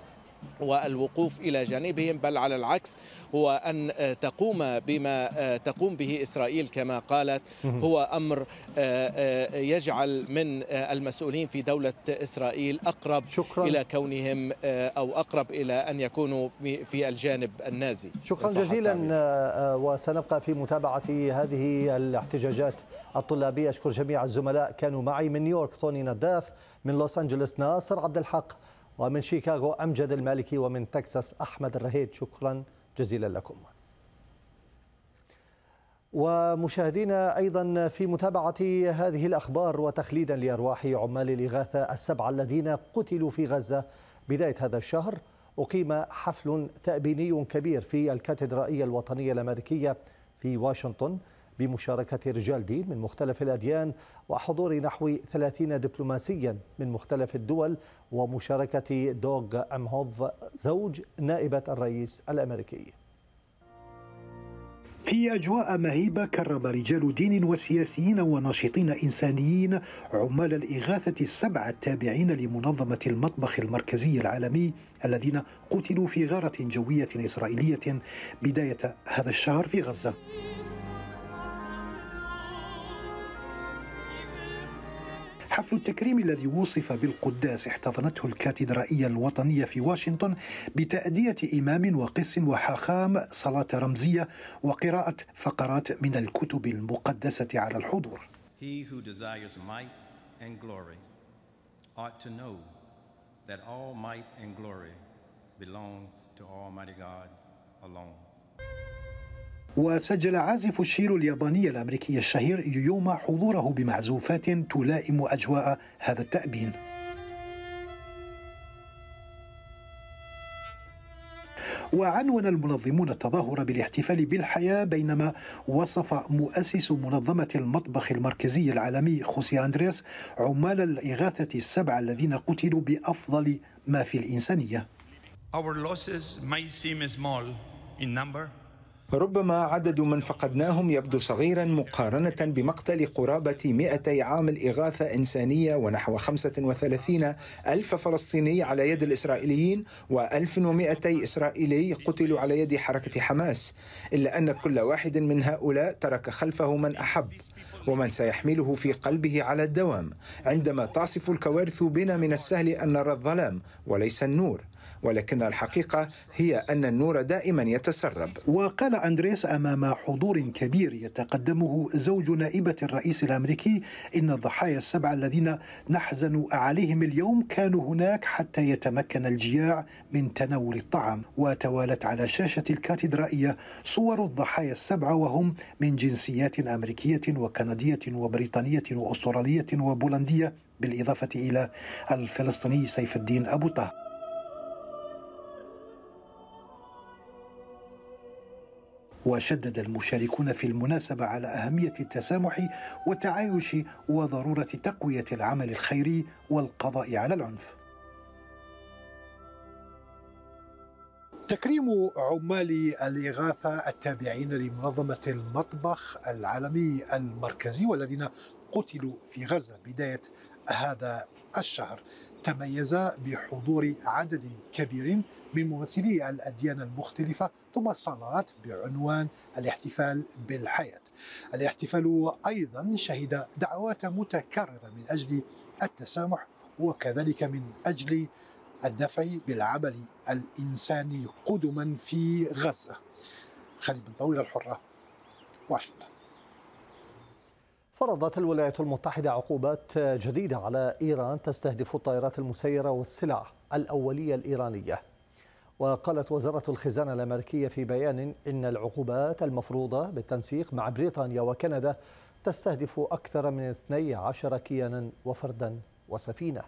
والوقوف الى جانبهم بل على العكس هو ان تقوم بما تقوم به اسرائيل كما قالت هو امر آه، آه، يجعل من آه، المسؤولين في دوله اسرائيل اقرب شكرا. الى كونهم او اقرب الى ان يكونوا في الجانب النازي شكرا جزيلا تعمل. وسنبقى في متابعه هذه الاحتجاجات الطلابيه اشكر جميع الزملاء كانوا معي من نيويورك طوني نداف من لوس انجلوس ناصر عبد الحق ومن شيكاغو أمجد المالكي ومن تكساس أحمد الرهيد شكرا جزيلا لكم ومشاهدينا أيضا في متابعة هذه الأخبار وتخليدا لأرواح عمال الإغاثة السبعة الذين قتلوا في غزة بداية هذا الشهر أقيم حفل تأبيني كبير في الكاتدرائية الوطنية الأمريكية في واشنطن بمشاركة رجال دين من مختلف الأديان وحضور نحو 30 دبلوماسيا من مختلف الدول ومشاركة دوغ أمهوف زوج نائبة الرئيس الأمريكي في أجواء مهيبة كرم رجال دين وسياسيين وناشطين إنسانيين عمال الإغاثة السبعة التابعين لمنظمة المطبخ المركزي العالمي الذين قتلوا في غارة جوية إسرائيلية بداية هذا الشهر في غزة حفل التكريم الذي وصف بالقداس احتضنته الكاتدرائية الوطنية في واشنطن بتأدية إمام وقس وحاخام صلاة رمزية وقراءة فقرات من الكتب المقدسة على الحضور He who desires might and glory ought to know that all might and glory belongs to Almighty God alone. وسجل عازف الشير الياباني الامريكي الشهير يوما حضوره بمعزوفات تلائم اجواء هذا التأبين. وعنون المنظمون التظاهر بالاحتفال بالحياة بينما وصف مؤسس منظمة المطبخ المركزي العالمي خوسي أندرياس عمال الإغاثة السبعة الذين قتلوا بأفضل ما في الإنسانية Our losses may seem small in number ربما عدد من فقدناهم يبدو صغيرا مقارنة بمقتل قرابة 200 عامل إغاثة إنسانية ونحو 35 ألف فلسطيني على يد الإسرائيليين و1200 إسرائيلي قتلوا على يد حركة حماس إلا أن كل واحد من هؤلاء ترك خلفه من أحب ومن سيحمله في قلبه على الدوام عندما تعصف الكوارث بنا من السهل أن نرى الظلام وليس النور ولكن الحقيقة هي أن النور دائما يتسرب وقال أندريس أمام حضور كبير يتقدمه زوج نائبة الرئيس الأمريكي إن الضحايا السبعة الذين نحزن عليهم اليوم كانوا هناك حتى يتمكن الجياع من تناول الطعام وتوالت على شاشة الكاتدرائية صور الضحايا السبعة وهم من جنسيات أمريكية وكندية وبريطانية وأسترالية وبولندية بالإضافة إلى الفلسطيني سيف الدين أبو طه وشدد المشاركون في المناسبة على أهمية التسامح والتعايش وضرورة تقوية العمل الخيري والقضاء على العنف. تكريم عمال الإغاثة التابعين لمنظمة المطبخ العالمي المركزي والذين قتلوا في غزة بداية هذا الشهر تميز بحضور عدد كبير بممثلي الأديان المختلفة ثم الصلاة بعنوان الاحتفال بالحياة الاحتفال أيضا شهد دعوات متكررة من أجل التسامح وكذلك من أجل الدفع بالعمل الإنساني قدما في غزة خالد بن طويل الحرة واشنطن فرضت الولايات المتحدة عقوبات جديدة على إيران تستهدف الطائرات المسيرة والسلع الأولية الإيرانية وقالت وزارة الخزانة الأمريكية في بيان إن العقوبات المفروضة بالتنسيق مع بريطانيا وكندا تستهدف أكثر من 12 كيانا وفردا وسفينة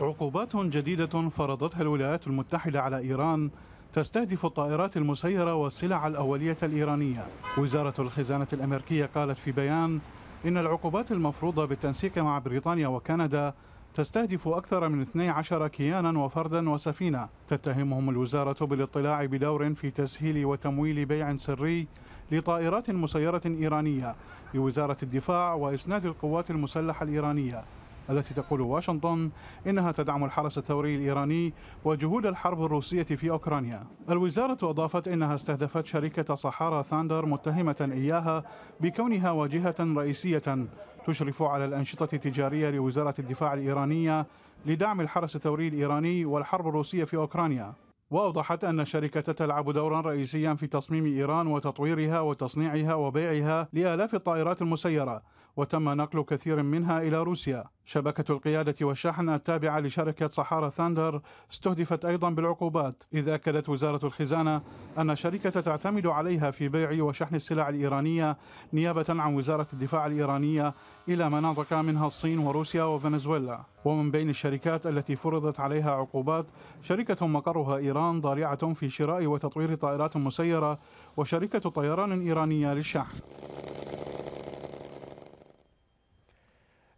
عقوبات جديدة فرضتها الولايات المتحدة على إيران تستهدف الطائرات المسيرة والسلع الأولية الإيرانية وزارة الخزانة الأمريكية قالت في بيان إن العقوبات المفروضة بالتنسيق مع بريطانيا وكندا تستهدف أكثر من 12 كيانا وفردا وسفينة تتهمهم الوزارة بالاطلاع بدور في تسهيل وتمويل بيع سري لطائرات مسيرة إيرانية لوزارة الدفاع وإسناد القوات المسلحة الإيرانية التي تقول واشنطن إنها تدعم الحرس الثوري الإيراني وجهود الحرب الروسية في أوكرانيا الوزارة أضافت إنها استهدفت شركة صحارى ثاندر متهمة إياها بكونها واجهة رئيسية تشرف على الأنشطة التجارية لوزارة الدفاع الإيرانية لدعم الحرس الثوري الإيراني والحرب الروسية في أوكرانيا وأوضحت أن الشركة تلعب دورا رئيسيا في تصميم إيران وتطويرها وتصنيعها وبيعها لآلاف الطائرات المسيرة وتم نقل كثير منها إلى روسيا شبكة القيادة والشحن التابعة لشركة صحارى ثاندر استهدفت أيضا بالعقوبات إذ أكدت وزارة الخزانة أن الشركة تعتمد عليها في بيع وشحن السلع الإيرانية نيابة عن وزارة الدفاع الإيرانية إلى مناطق منها الصين وروسيا وفنزويلا ومن بين الشركات التي فرضت عليها عقوبات شركة مقرها إيران ضارعة في شراء وتطوير طائرات مسيرة وشركة طيران إيرانية للشحن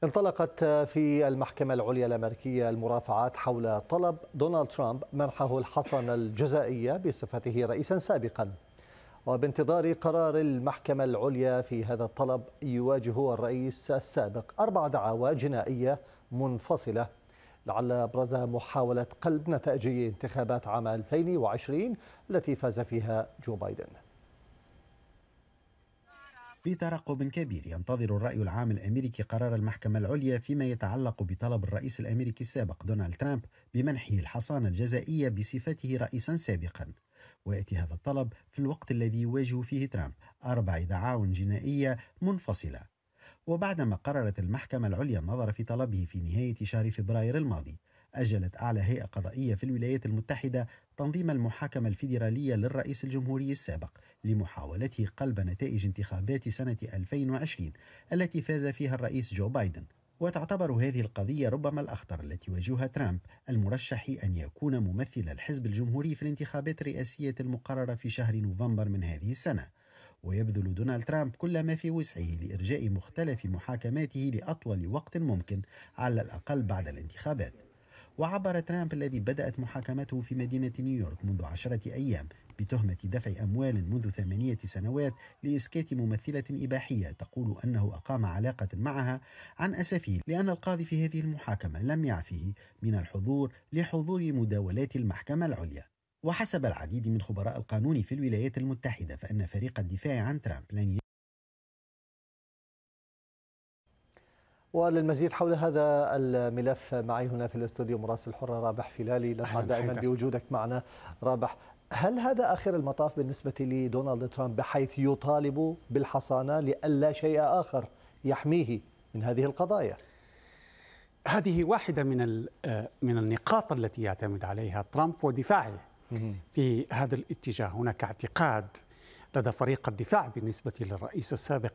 انطلقت في المحكمة العليا الأمريكية المرافعات حول طلب دونالد ترامب منحه الحصانة الجزائية بصفته رئيسا سابقا وبانتظار قرار المحكمة العليا في هذا الطلب يواجه الرئيس السابق أربع دعاوى جنائية منفصلة لعل أبرزها محاولة قلب نتائج انتخابات عام 2020 التي فاز فيها جو بايدن في ترقب كبير ينتظر الرأي العام الأمريكي قرار المحكمة العليا فيما يتعلق بطلب الرئيس الأمريكي السابق دونالد ترامب بمنحه الحصانة الجزائية بصفته رئيسا سابقا ويأتي هذا الطلب في الوقت الذي يواجه فيه ترامب أربع دعاون جنائية منفصلة وبعدما قررت المحكمة العليا النظر في طلبه في نهاية شهر فبراير الماضي أجلت أعلى هيئة قضائية في الولايات المتحدة تنظيم المحاكمة الفيدرالية للرئيس الجمهوري السابق لمحاولة قلب نتائج انتخابات سنة 2020 التي فاز فيها الرئيس جو بايدن وتعتبر هذه القضية ربما الأخطر التي واجهها ترامب المرشح أن يكون ممثل الحزب الجمهوري في الانتخابات الرئاسية المقررة في شهر نوفمبر من هذه السنة ويبذل دونالد ترامب كل ما في وسعه لإرجاء مختلف محاكماته لأطول وقت ممكن على الأقل بعد الانتخابات وعبر ترامب الذي بدأت محاكمته في مدينة نيويورك منذ عشرة أيام بتهمة دفع أموال منذ ثمانية سنوات لإسكات ممثلة إباحية تقول أنه أقام علاقة معها عن أسفه لأن القاضي في هذه المحاكمة لم يعفه من الحضور لحضور مداولات المحكمة العليا وحسب العديد من خبراء القانون في الولايات المتحدة فإن فريق الدفاع عن ترامب لن وللمزيد حول هذا الملف معي هنا في الاستوديو مراسل الحره رابح فيلالي نسعد دائما بوجودك معنا رابح هل هذا اخر المطاف بالنسبه لدونالد ترامب بحيث يطالب بالحصانه لئلا شيء اخر يحميه من هذه القضايا؟ هذه واحده من آه، من النقاط التي يعتمد عليها ترامب ودفاعه في هذا الاتجاه، هناك اعتقاد لدى فريق الدفاع بالنسبه للرئيس السابق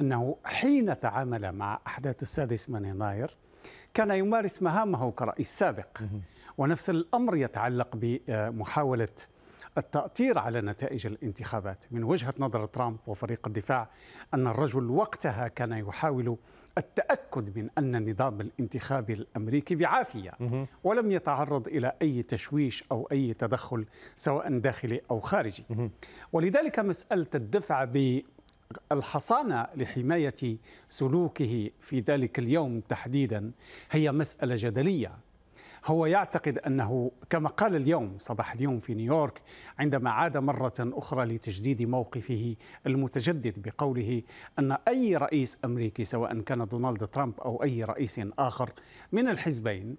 أنه حين تعامل مع أحداث السادس من يناير كان يمارس مهامه كرئيس سابق ونفس الأمر يتعلق بمحاولة التأطير على نتائج الانتخابات من وجهة نظر ترامب وفريق الدفاع أن الرجل وقتها كان يحاول التأكد من أن النظام الانتخابي الأمريكي بعافية ولم يتعرض إلى أي تشويش أو أي تدخل سواء داخلي أو خارجي ولذلك مسألة الدفع ب الحصانه لحمايه سلوكه في ذلك اليوم تحديدا هي مساله جدليه هو يعتقد انه كما قال اليوم صباح اليوم في نيويورك عندما عاد مره اخرى لتجديد موقفه المتجدد بقوله ان اي رئيس امريكي سواء كان دونالد ترامب او اي رئيس اخر من الحزبين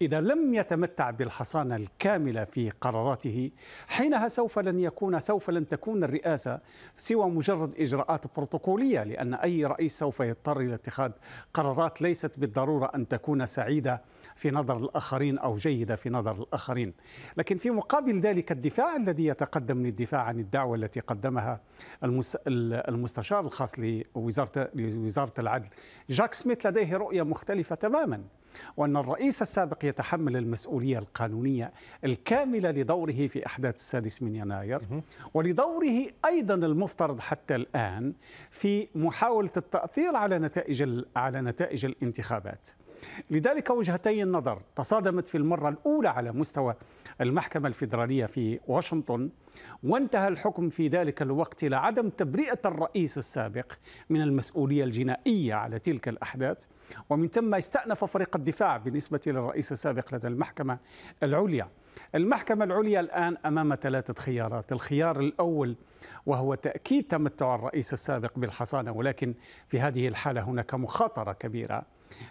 إذا لم يتمتع بالحصانة الكاملة في قراراته حينها سوف لن يكون سوف لن تكون الرئاسة سوى مجرد إجراءات بروتوكولية لأن أي رئيس سوف يضطر إلى اتخاذ قرارات ليست بالضرورة أن تكون سعيدة في نظر الآخرين أو جيدة في نظر الآخرين لكن في مقابل ذلك الدفاع الذي يتقدم للدفاع عن الدعوة التي قدمها المستشار الخاص لوزارة, لوزارة العدل جاك سميث لديه رؤية مختلفة تماما وأن الرئيس السابق يتحمل المسؤولية القانونية الكاملة لدوره في أحداث السادس من يناير ولدوره أيضا المفترض حتى الآن في محاولة التأثير على نتائج على نتائج الانتخابات لذلك وجهتي النظر تصادمت في المرة الأولى على مستوى المحكمة الفيدرالية في واشنطن وانتهى الحكم في ذلك الوقت إلى عدم تبرئة الرئيس السابق من المسؤولية الجنائية على تلك الأحداث ومن ثم استأنف فريق الدفاع بالنسبة للرئيس السابق لدى المحكمة العليا المحكمة العليا الآن أمام ثلاثة خيارات الخيار الأول وهو تأكيد تمتع الرئيس السابق بالحصانة ولكن في هذه الحالة هناك مخاطرة كبيرة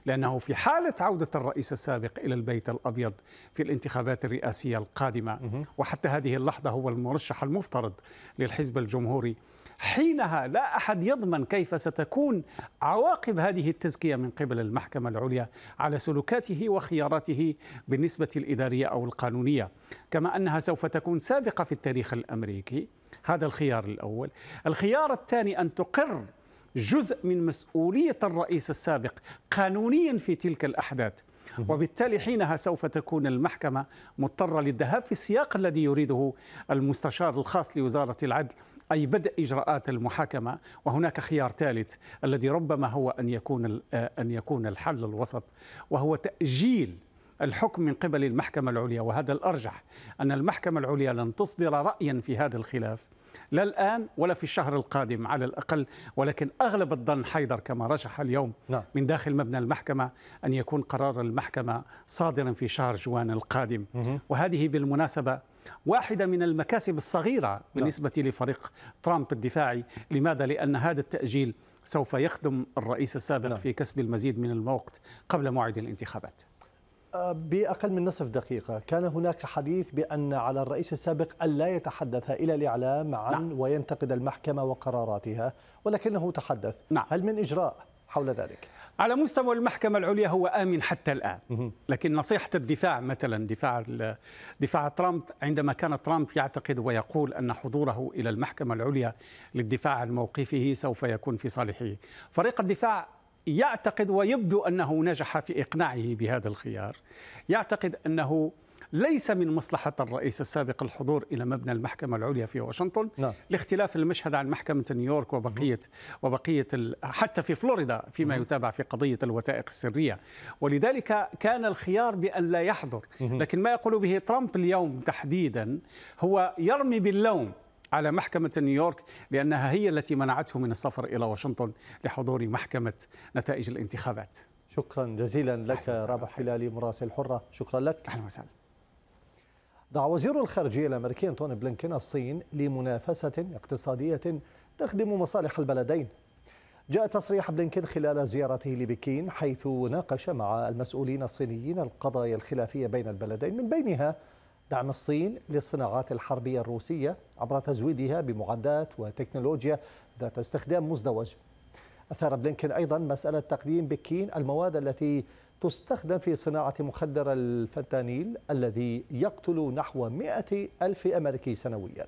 لأنه في حالة عودة الرئيس السابق إلى البيت الأبيض في الانتخابات الرئاسية القادمة وحتى هذه اللحظة هو المرشح المفترض للحزب الجمهوري حينها لا أحد يضمن كيف ستكون عواقب هذه التزكية من قبل المحكمة العليا على سلوكاته وخياراته بالنسبة الإدارية أو القانونية كما أنها سوف تكون سابقة في التاريخ الأمريكي هذا الخيار الأول الخيار الثاني أن تقر جزء من مسؤولية الرئيس السابق قانونيا في تلك الأحداث وبالتالي حينها سوف تكون المحكمة مضطرة للذهاب في السياق الذي يريده المستشار الخاص لوزارة العدل أي بدء إجراءات المحاكمة وهناك خيار ثالث الذي ربما هو أن يكون آه، أن يكون الحل الوسط وهو تأجيل الحكم من قبل المحكمة العليا وهذا الأرجح أن المحكمة العليا لن تصدر رأيا في هذا الخلاف لا الآن ولا في الشهر القادم على الأقل ولكن أغلب الظن حيدر كما رشح اليوم نعم. من داخل مبنى المحكمة أن يكون قرار المحكمة صادرا في شهر جوان القادم مه. وهذه بالمناسبة واحدة من المكاسب الصغيرة بالنسبة نعم. لفريق ترامب الدفاعي لماذا؟ لأن هذا التأجيل سوف يخدم الرئيس السابق نعم. في كسب المزيد من الوقت قبل موعد الانتخابات بأقل من نصف دقيقة كان هناك حديث بأن على الرئيس السابق ألا يتحدث إلى الإعلام عن نعم. وينتقد المحكمة وقراراتها ولكنه تحدث نعم. هل من إجراء حول ذلك؟ على مستوى المحكمة العليا هو آمن حتى الآن لكن نصيحة الدفاع مثلا دفاع دفاع ترامب عندما كان ترامب يعتقد ويقول أن حضوره إلى المحكمة العليا للدفاع عن موقفه سوف يكون في صالحه فريق الدفاع يعتقد ويبدو انه نجح في اقناعه بهذا الخيار يعتقد انه ليس من مصلحة الرئيس السابق الحضور إلى مبنى المحكمة العليا في واشنطن نعم. لاختلاف المشهد عن محكمة نيويورك وبقية وبقية حتى في فلوريدا فيما يتابع في قضية الوثائق السرية ولذلك كان الخيار بأن لا يحضر لكن ما يقول به ترامب اليوم تحديدا هو يرمي باللوم على محكمة نيويورك لأنها هي التي منعته من السفر إلى واشنطن لحضور محكمة نتائج الانتخابات شكرا جزيلا لك رابح حلالي مراسل حرة شكرا لك أهلا وسهلا دعا وزير الخارجية الأمريكي أنتوني بلينكين الصين لمنافسة اقتصادية تخدم مصالح البلدين جاء تصريح بلينكين خلال زيارته لبكين حيث ناقش مع المسؤولين الصينيين القضايا الخلافية بين البلدين من بينها دعم الصين للصناعات الحربية الروسية عبر تزويدها بمعدات وتكنولوجيا ذات استخدام مزدوج أثار بلينكن أيضا مسألة تقديم بكين المواد التي تستخدم في صناعة مخدر الفنتانيل الذي يقتل نحو 100 ألف أمريكي سنوياً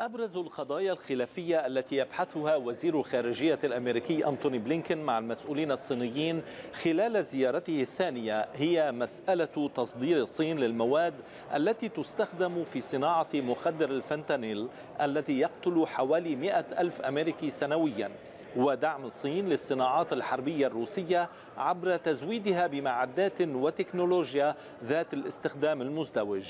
أبرز القضايا الخلافية التي يبحثها وزير الخارجية الأمريكي أنتوني بلينكن مع المسؤولين الصينيين خلال زيارته الثانية هي مسألة تصدير الصين للمواد التي تستخدم في صناعة مخدر الفنتانيل الذي يقتل حوالي 100 ألف أمريكي سنوياً ودعم الصين للصناعات الحربية الروسية عبر تزويدها بمعدات وتكنولوجيا ذات الاستخدام المزدوج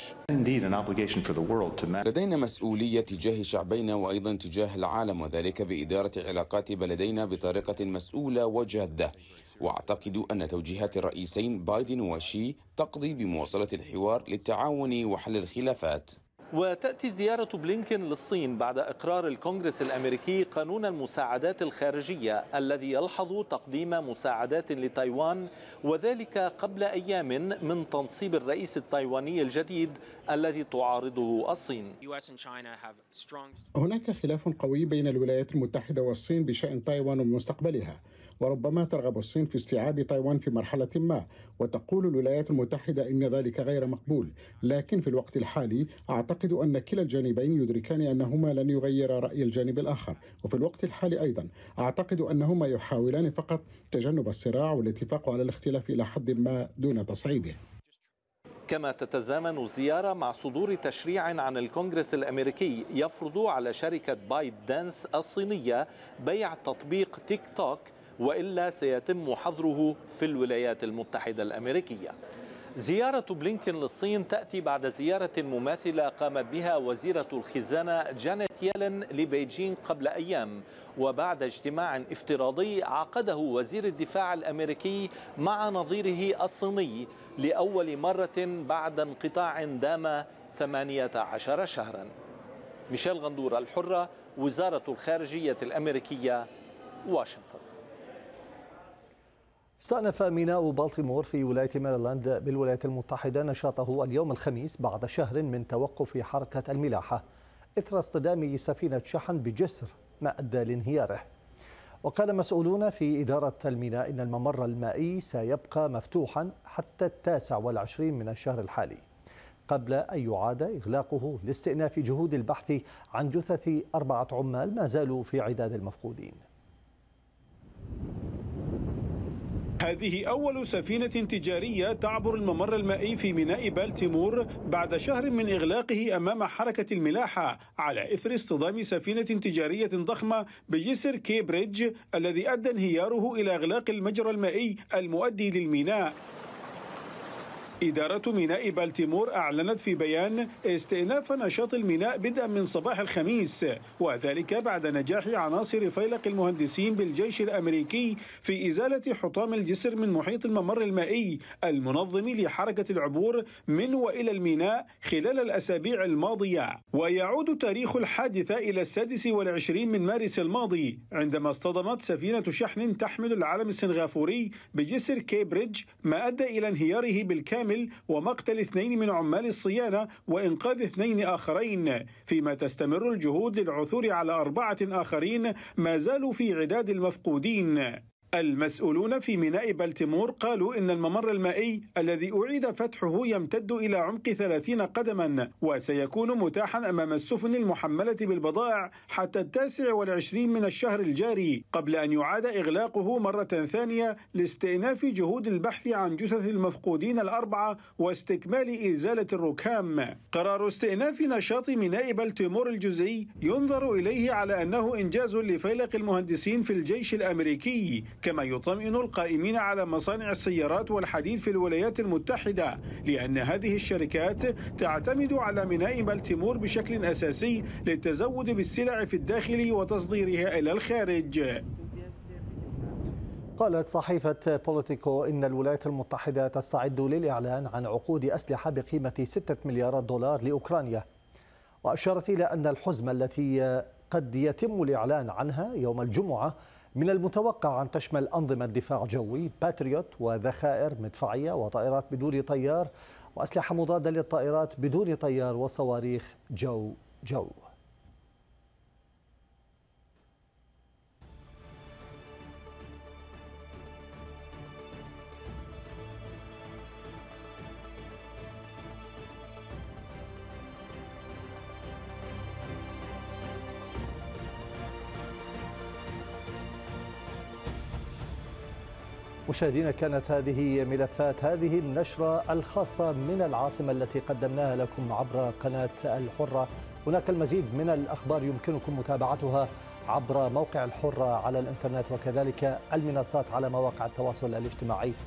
لدينا مسؤولية تجاه شعبينا وأيضا تجاه العالم وذلك بإدارة علاقات بلدينا بطريقة مسؤولة وجادة واعتقد ان توجيهات الرئيسين بايدن وشي تقضي بمواصله الحوار للتعاون وحل الخلافات وتأتي زيارة بلينكين للصين بعد إقرار الكونغرس الأمريكي قانون المساعدات الخارجية الذي يلحظ تقديم مساعدات لتايوان وذلك قبل أيام من تنصيب الرئيس التايواني الجديد الذي تعارضه الصين هناك خلاف قوي بين الولايات المتحدة والصين بشأن تايوان ومستقبلها وربما ترغب الصين في استيعاب تايوان في مرحلة ما وتقول الولايات المتحدة إن ذلك غير مقبول لكن في الوقت الحالي أعتقد أن كلا الجانبين يدركان أنهما لن يغير رأي الجانب الآخر وفي الوقت الحالي أيضا أعتقد أنهما يحاولان فقط تجنب الصراع والاتفاق على الاختلاف إلى حد ما دون تصعيده كما تتزامن الزيارة مع صدور تشريع عن الكونغرس الأمريكي يفرض على شركة بايت دانس الصينية بيع تطبيق تيك توك وإلا سيتم حظره في الولايات المتحدة الأمريكية زيارة بلينكين للصين تأتي بعد زيارة مماثلة قامت بها وزيرة الخزانة جانيت يلن لبيجين قبل أيام وبعد اجتماع افتراضي عقده وزير الدفاع الأمريكي مع نظيره الصيني لأول مرة بعد انقطاع دام 18 شهرا ميشيل غندور الحرة وزارة الخارجية الأمريكية واشنطن استأنف ميناء بالتيمور في ولاية ميرلاند بالولايات المتحدة نشاطه اليوم الخميس بعد شهر من توقف حركة الملاحة إثر اصطدام سفينة شحن بجسر ما أدى لانهياره وقال مسؤولون في إدارة الميناء إن الممر المائي سيبقى مفتوحا حتى التاسع والعشرين من الشهر الحالي قبل أن يعاد إغلاقه لاستئناف جهود البحث عن جثث أربعة عمال ما زالوا في عداد المفقودين هذه أول سفينة تجارية تعبر الممر المائي في ميناء بالتيمور بعد شهر من إغلاقه أمام حركة الملاحة على إثر اصطدام سفينة تجارية ضخمة بجسر كيبريدج الذي أدى انهياره إلى إغلاق المجرى المائي المؤدي للميناء إدارة ميناء بالتيمور أعلنت في بيان استئناف نشاط الميناء بدءا من صباح الخميس وذلك بعد نجاح عناصر فيلق المهندسين بالجيش الأمريكي في إزالة حطام الجسر من محيط الممر المائي المنظم لحركة العبور من وإلى الميناء خلال الأسابيع الماضية ويعود تاريخ الحادثة إلى السادس والعشرين من مارس الماضي عندما اصطدمت سفينة شحن تحمل العلم السنغافوري بجسر كيبريدج ما أدى إلى انهياره بالكامل كامل ومقتل اثنين من عمال الصيانة وإنقاذ اثنين آخرين فيما تستمر الجهود للعثور على أربعة آخرين ما زالوا في عداد المفقودين المسؤولون في ميناء بلتيمور قالوا إن الممر المائي الذي أعيد فتحه يمتد إلى عمق 30 قدما وسيكون متاحا أمام السفن المحملة بالبضائع حتى التاسع والعشرين من الشهر الجاري قبل أن يعاد إغلاقه مرة ثانية لاستئناف جهود البحث عن جثث المفقودين الأربعة واستكمال إزالة الركام قرار استئناف نشاط ميناء بلتيمور الجزئي ينظر إليه على أنه إنجاز لفيلق المهندسين في الجيش الأمريكي كما يطمئن القائمين على مصانع السيارات والحديد في الولايات المتحدة لأن هذه الشركات تعتمد على ميناء بالتيمور بشكل أساسي للتزود بالسلع في الداخل وتصديرها إلى الخارج قالت صحيفة بوليتيكو إن الولايات المتحدة تستعد للإعلان عن عقود أسلحة بقيمة 6 مليارات دولار لأوكرانيا وأشارت إلى أن الحزمة التي قد يتم الإعلان عنها يوم الجمعة من المتوقع أن تشمل أنظمة دفاع جوي باتريوت وذخائر مدفعية وطائرات بدون طيار وأسلحة مضادة للطائرات بدون طيار وصواريخ جو جو مشاهدينا كانت هذه ملفات هذه النشرة الخاصة من العاصمة التي قدمناها لكم عبر قناة الحرة هناك المزيد من الأخبار يمكنكم متابعتها عبر موقع الحرة على الإنترنت وكذلك المنصات على مواقع التواصل الاجتماعي